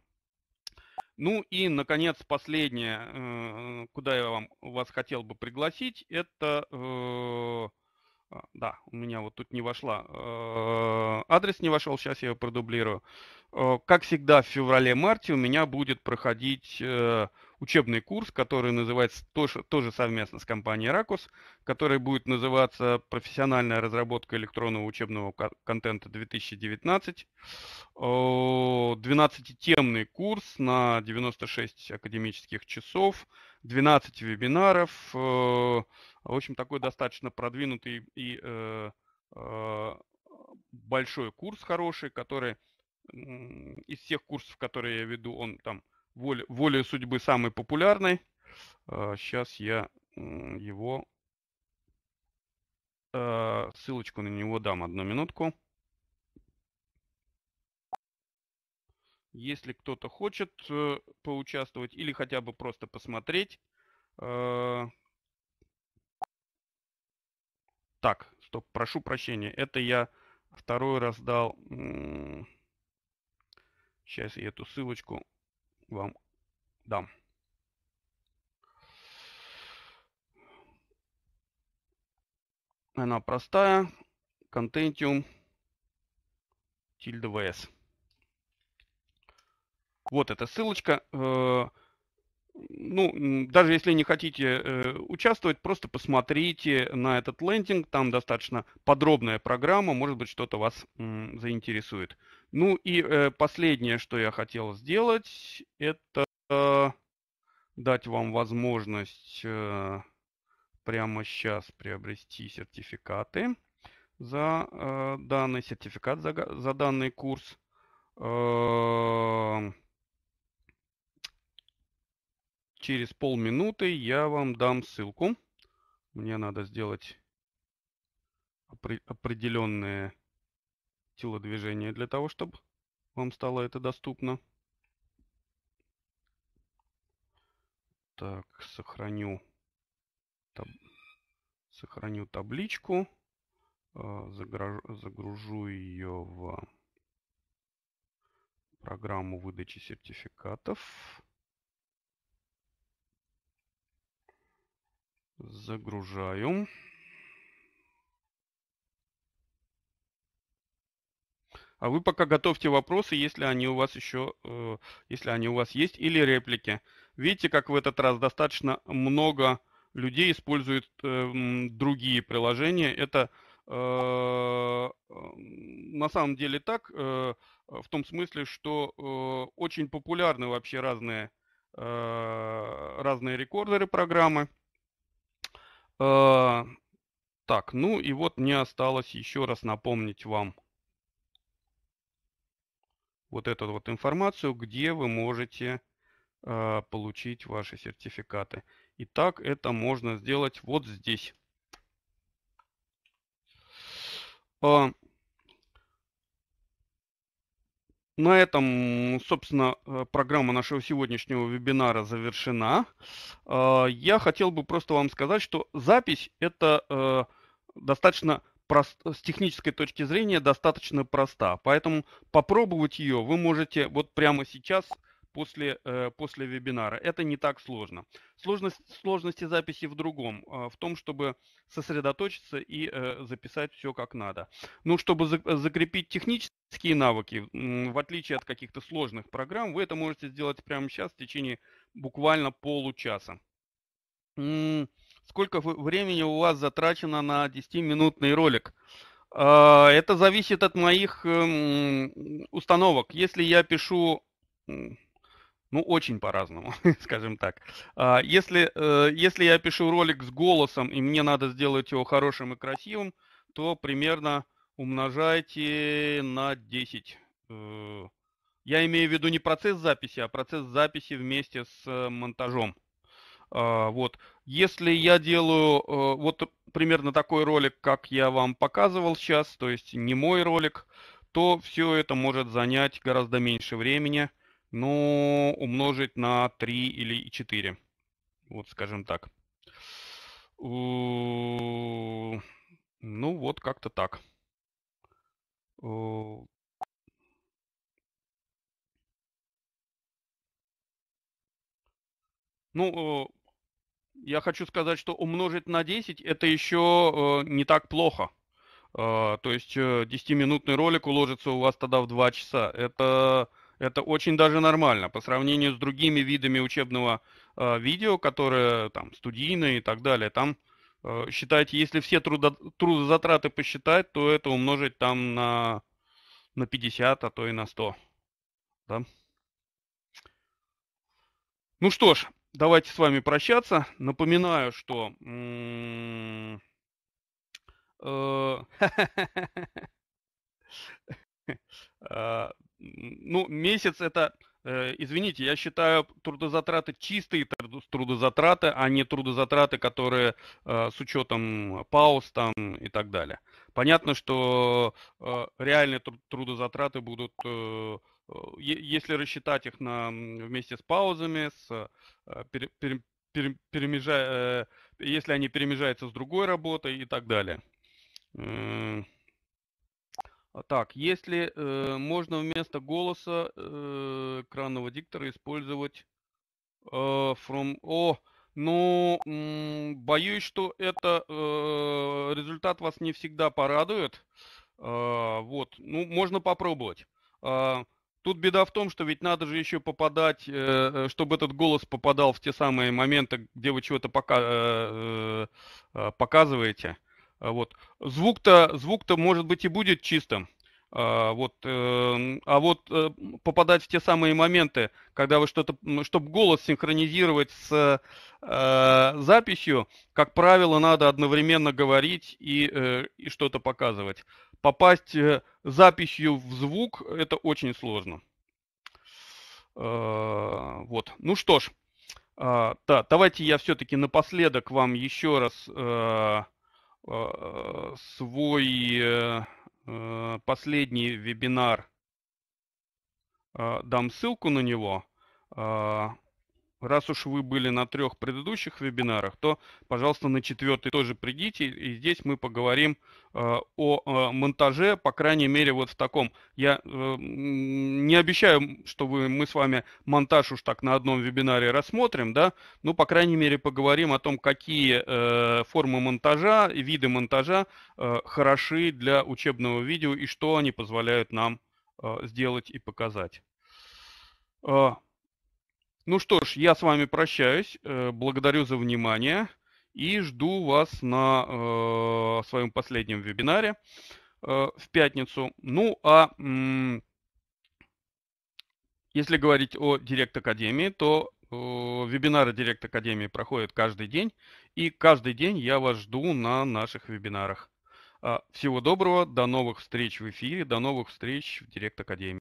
Ну и, наконец, последнее, э, куда я вам, вас хотел бы пригласить, это... А, да, у меня вот тут не вошла. Адрес не вошел, сейчас я его продублирую. Как всегда, в феврале-марте у меня будет проходить учебный курс, который называется тоже, тоже совместно с компанией Ракус, который будет называться «Профессиональная разработка электронного учебного контента 2019». 12-темный курс на 96 академических часов, 12 вебинаров. Э, в общем, такой достаточно продвинутый и э, э, большой курс хороший, который из всех курсов, которые я веду, он там воле, воле судьбы самый популярный. Сейчас а, я его а, ссылочку на него дам одну минутку. Если кто-то хочет э, поучаствовать или хотя бы просто посмотреть. А. Так, стоп, прошу прощения. Это я второй раз дал. Сейчас я эту ссылочку вам дам. Она простая. Contentium tilde vs. Вот эта ссылочка. Э, ну, даже если не хотите э, участвовать, просто посмотрите на этот лендинг, там достаточно подробная программа, может быть, что-то вас э, заинтересует. Ну и э, последнее, что я хотел сделать, это э, дать вам возможность э, прямо сейчас приобрести сертификаты за э, данный сертификат, за, за данный курс. Э, через полминуты я вам дам ссылку. Мне надо сделать определенные телодвижения для того, чтобы вам стало это доступно. Так, сохраню, таб, сохраню табличку, а, загружу, загружу ее в программу выдачи сертификатов. Загружаю. А вы пока готовьте вопросы, если они у вас еще, э, если они у вас есть, или реплики. Видите, как в этот раз достаточно много людей используют э, другие приложения. Это э, на самом деле так, в том смысле, что очень популярны вообще разные, разные рекордеры программы. А, так, ну и вот мне осталось еще раз напомнить вам вот эту вот информацию, где вы можете э, получить ваши сертификаты. И так это можно сделать вот здесь. А, на этом, собственно, э, программа нашего сегодняшнего вебинара завершена. А, я хотел бы просто вам сказать, что запись это э, достаточно с технической точки зрения достаточно проста. Поэтому попробовать ее вы можете вот прямо сейчас – после, э, после вебинара. Это не так сложно. Сложность, сложности записи в другом, а, в том, чтобы сосредоточиться и э, записать все как надо. Ну, чтобы закрепить технические навыки, в отличие от каких-то сложных программ, вы это можете сделать прямо сейчас в течение буквально получаса. Сколько времени у вас затрачено на 10-минутный ролик? А, это зависит от моих эм, установок. Если я пишу ну, очень по-разному, скажем так. А, если, э, если я пишу ролик с голосом, и мне надо сделать его хорошим и красивым, то примерно умножайте на 10. Э, я имею в виду не процесс записи, а процесс записи вместе с э, монтажом. А, вот. Если я делаю вот примерно такой ролик, как я вам показывал сейчас, то есть не мой ролик, то все это может занять гораздо меньше времени – но ну, умножить на 3 или 4. Вот, скажем так. Ну, вот как-то так. Ну, э, я хочу сказать, что умножить на 10 это еще э, не так плохо. Э, то есть 10-минутный ролик уложится у вас тогда в 2 часа. Это это очень даже нормально по сравнению с другими видами учебного э, видео, которые там студийные и так далее. Там э, а, считайте, если все трудо, трудозатраты посчитать, то это умножить там на, на 50, а то и на 100. Да? Ну что ж, давайте с вами прощаться. Напоминаю, что... Э, э ну, месяц это, э, извините, я считаю трудозатраты чистые трудозатраты, а не трудозатраты, которые э, с учетом пауз там и так далее. Понятно, что э, реальные трудозатраты будут, э, если рассчитать их на, вместе с паузами, с э, пере, пере, пере, перемежа, э, если они перемежаются с другой работой и так далее. А так, если э, можно вместо голоса э, экранного диктора использовать э, from... О, ну, м, боюсь, что это э, результат вас не всегда порадует. Э, вот, ну, можно попробовать. Э, Тут беда в том, что ведь надо же еще попадать, э, чтобы этот голос попадал в те самые моменты, где вы чего-то пока, э, э, показываете. А, вот. Звук-то звук -то, может быть и будет чистым. А вот, эм, а вот э, попадать в те самые моменты, когда вы что-то, чтобы голос синхронизировать с э, записью, как правило, надо одновременно говорить и, э, и что-то показывать. Попасть э, записью в звук это очень сложно. Э, вот. Ну что ж, а, да, давайте я все-таки напоследок вам еще раз а, свой э, э, последний вебинар, а, дам ссылку на него. А, раз уж вы были на трех предыдущих вебинарах, то, пожалуйста, на четвертый тоже придите, и здесь мы поговорим э, о э, монтаже, по крайней мере, вот в таком. Я э, не обещаю, что вы, мы с вами монтаж уж так на одном вебинаре рассмотрим, да, но, по крайней мере, поговорим о том, какие э, формы монтажа, виды монтажа э, хороши для учебного видео и что они позволяют нам э, сделать и показать. Э, ну что ж, я с вами прощаюсь, э, благодарю за внимание и жду вас на э, своем последнем вебинаре э, в пятницу. Ну а м- если говорить о Директ Академии, то э, вебинары Директ Академии проходят каждый день, и каждый день я вас жду на наших вебинарах. А, всего доброго, до новых встреч в эфире, до новых встреч в Директ Академии.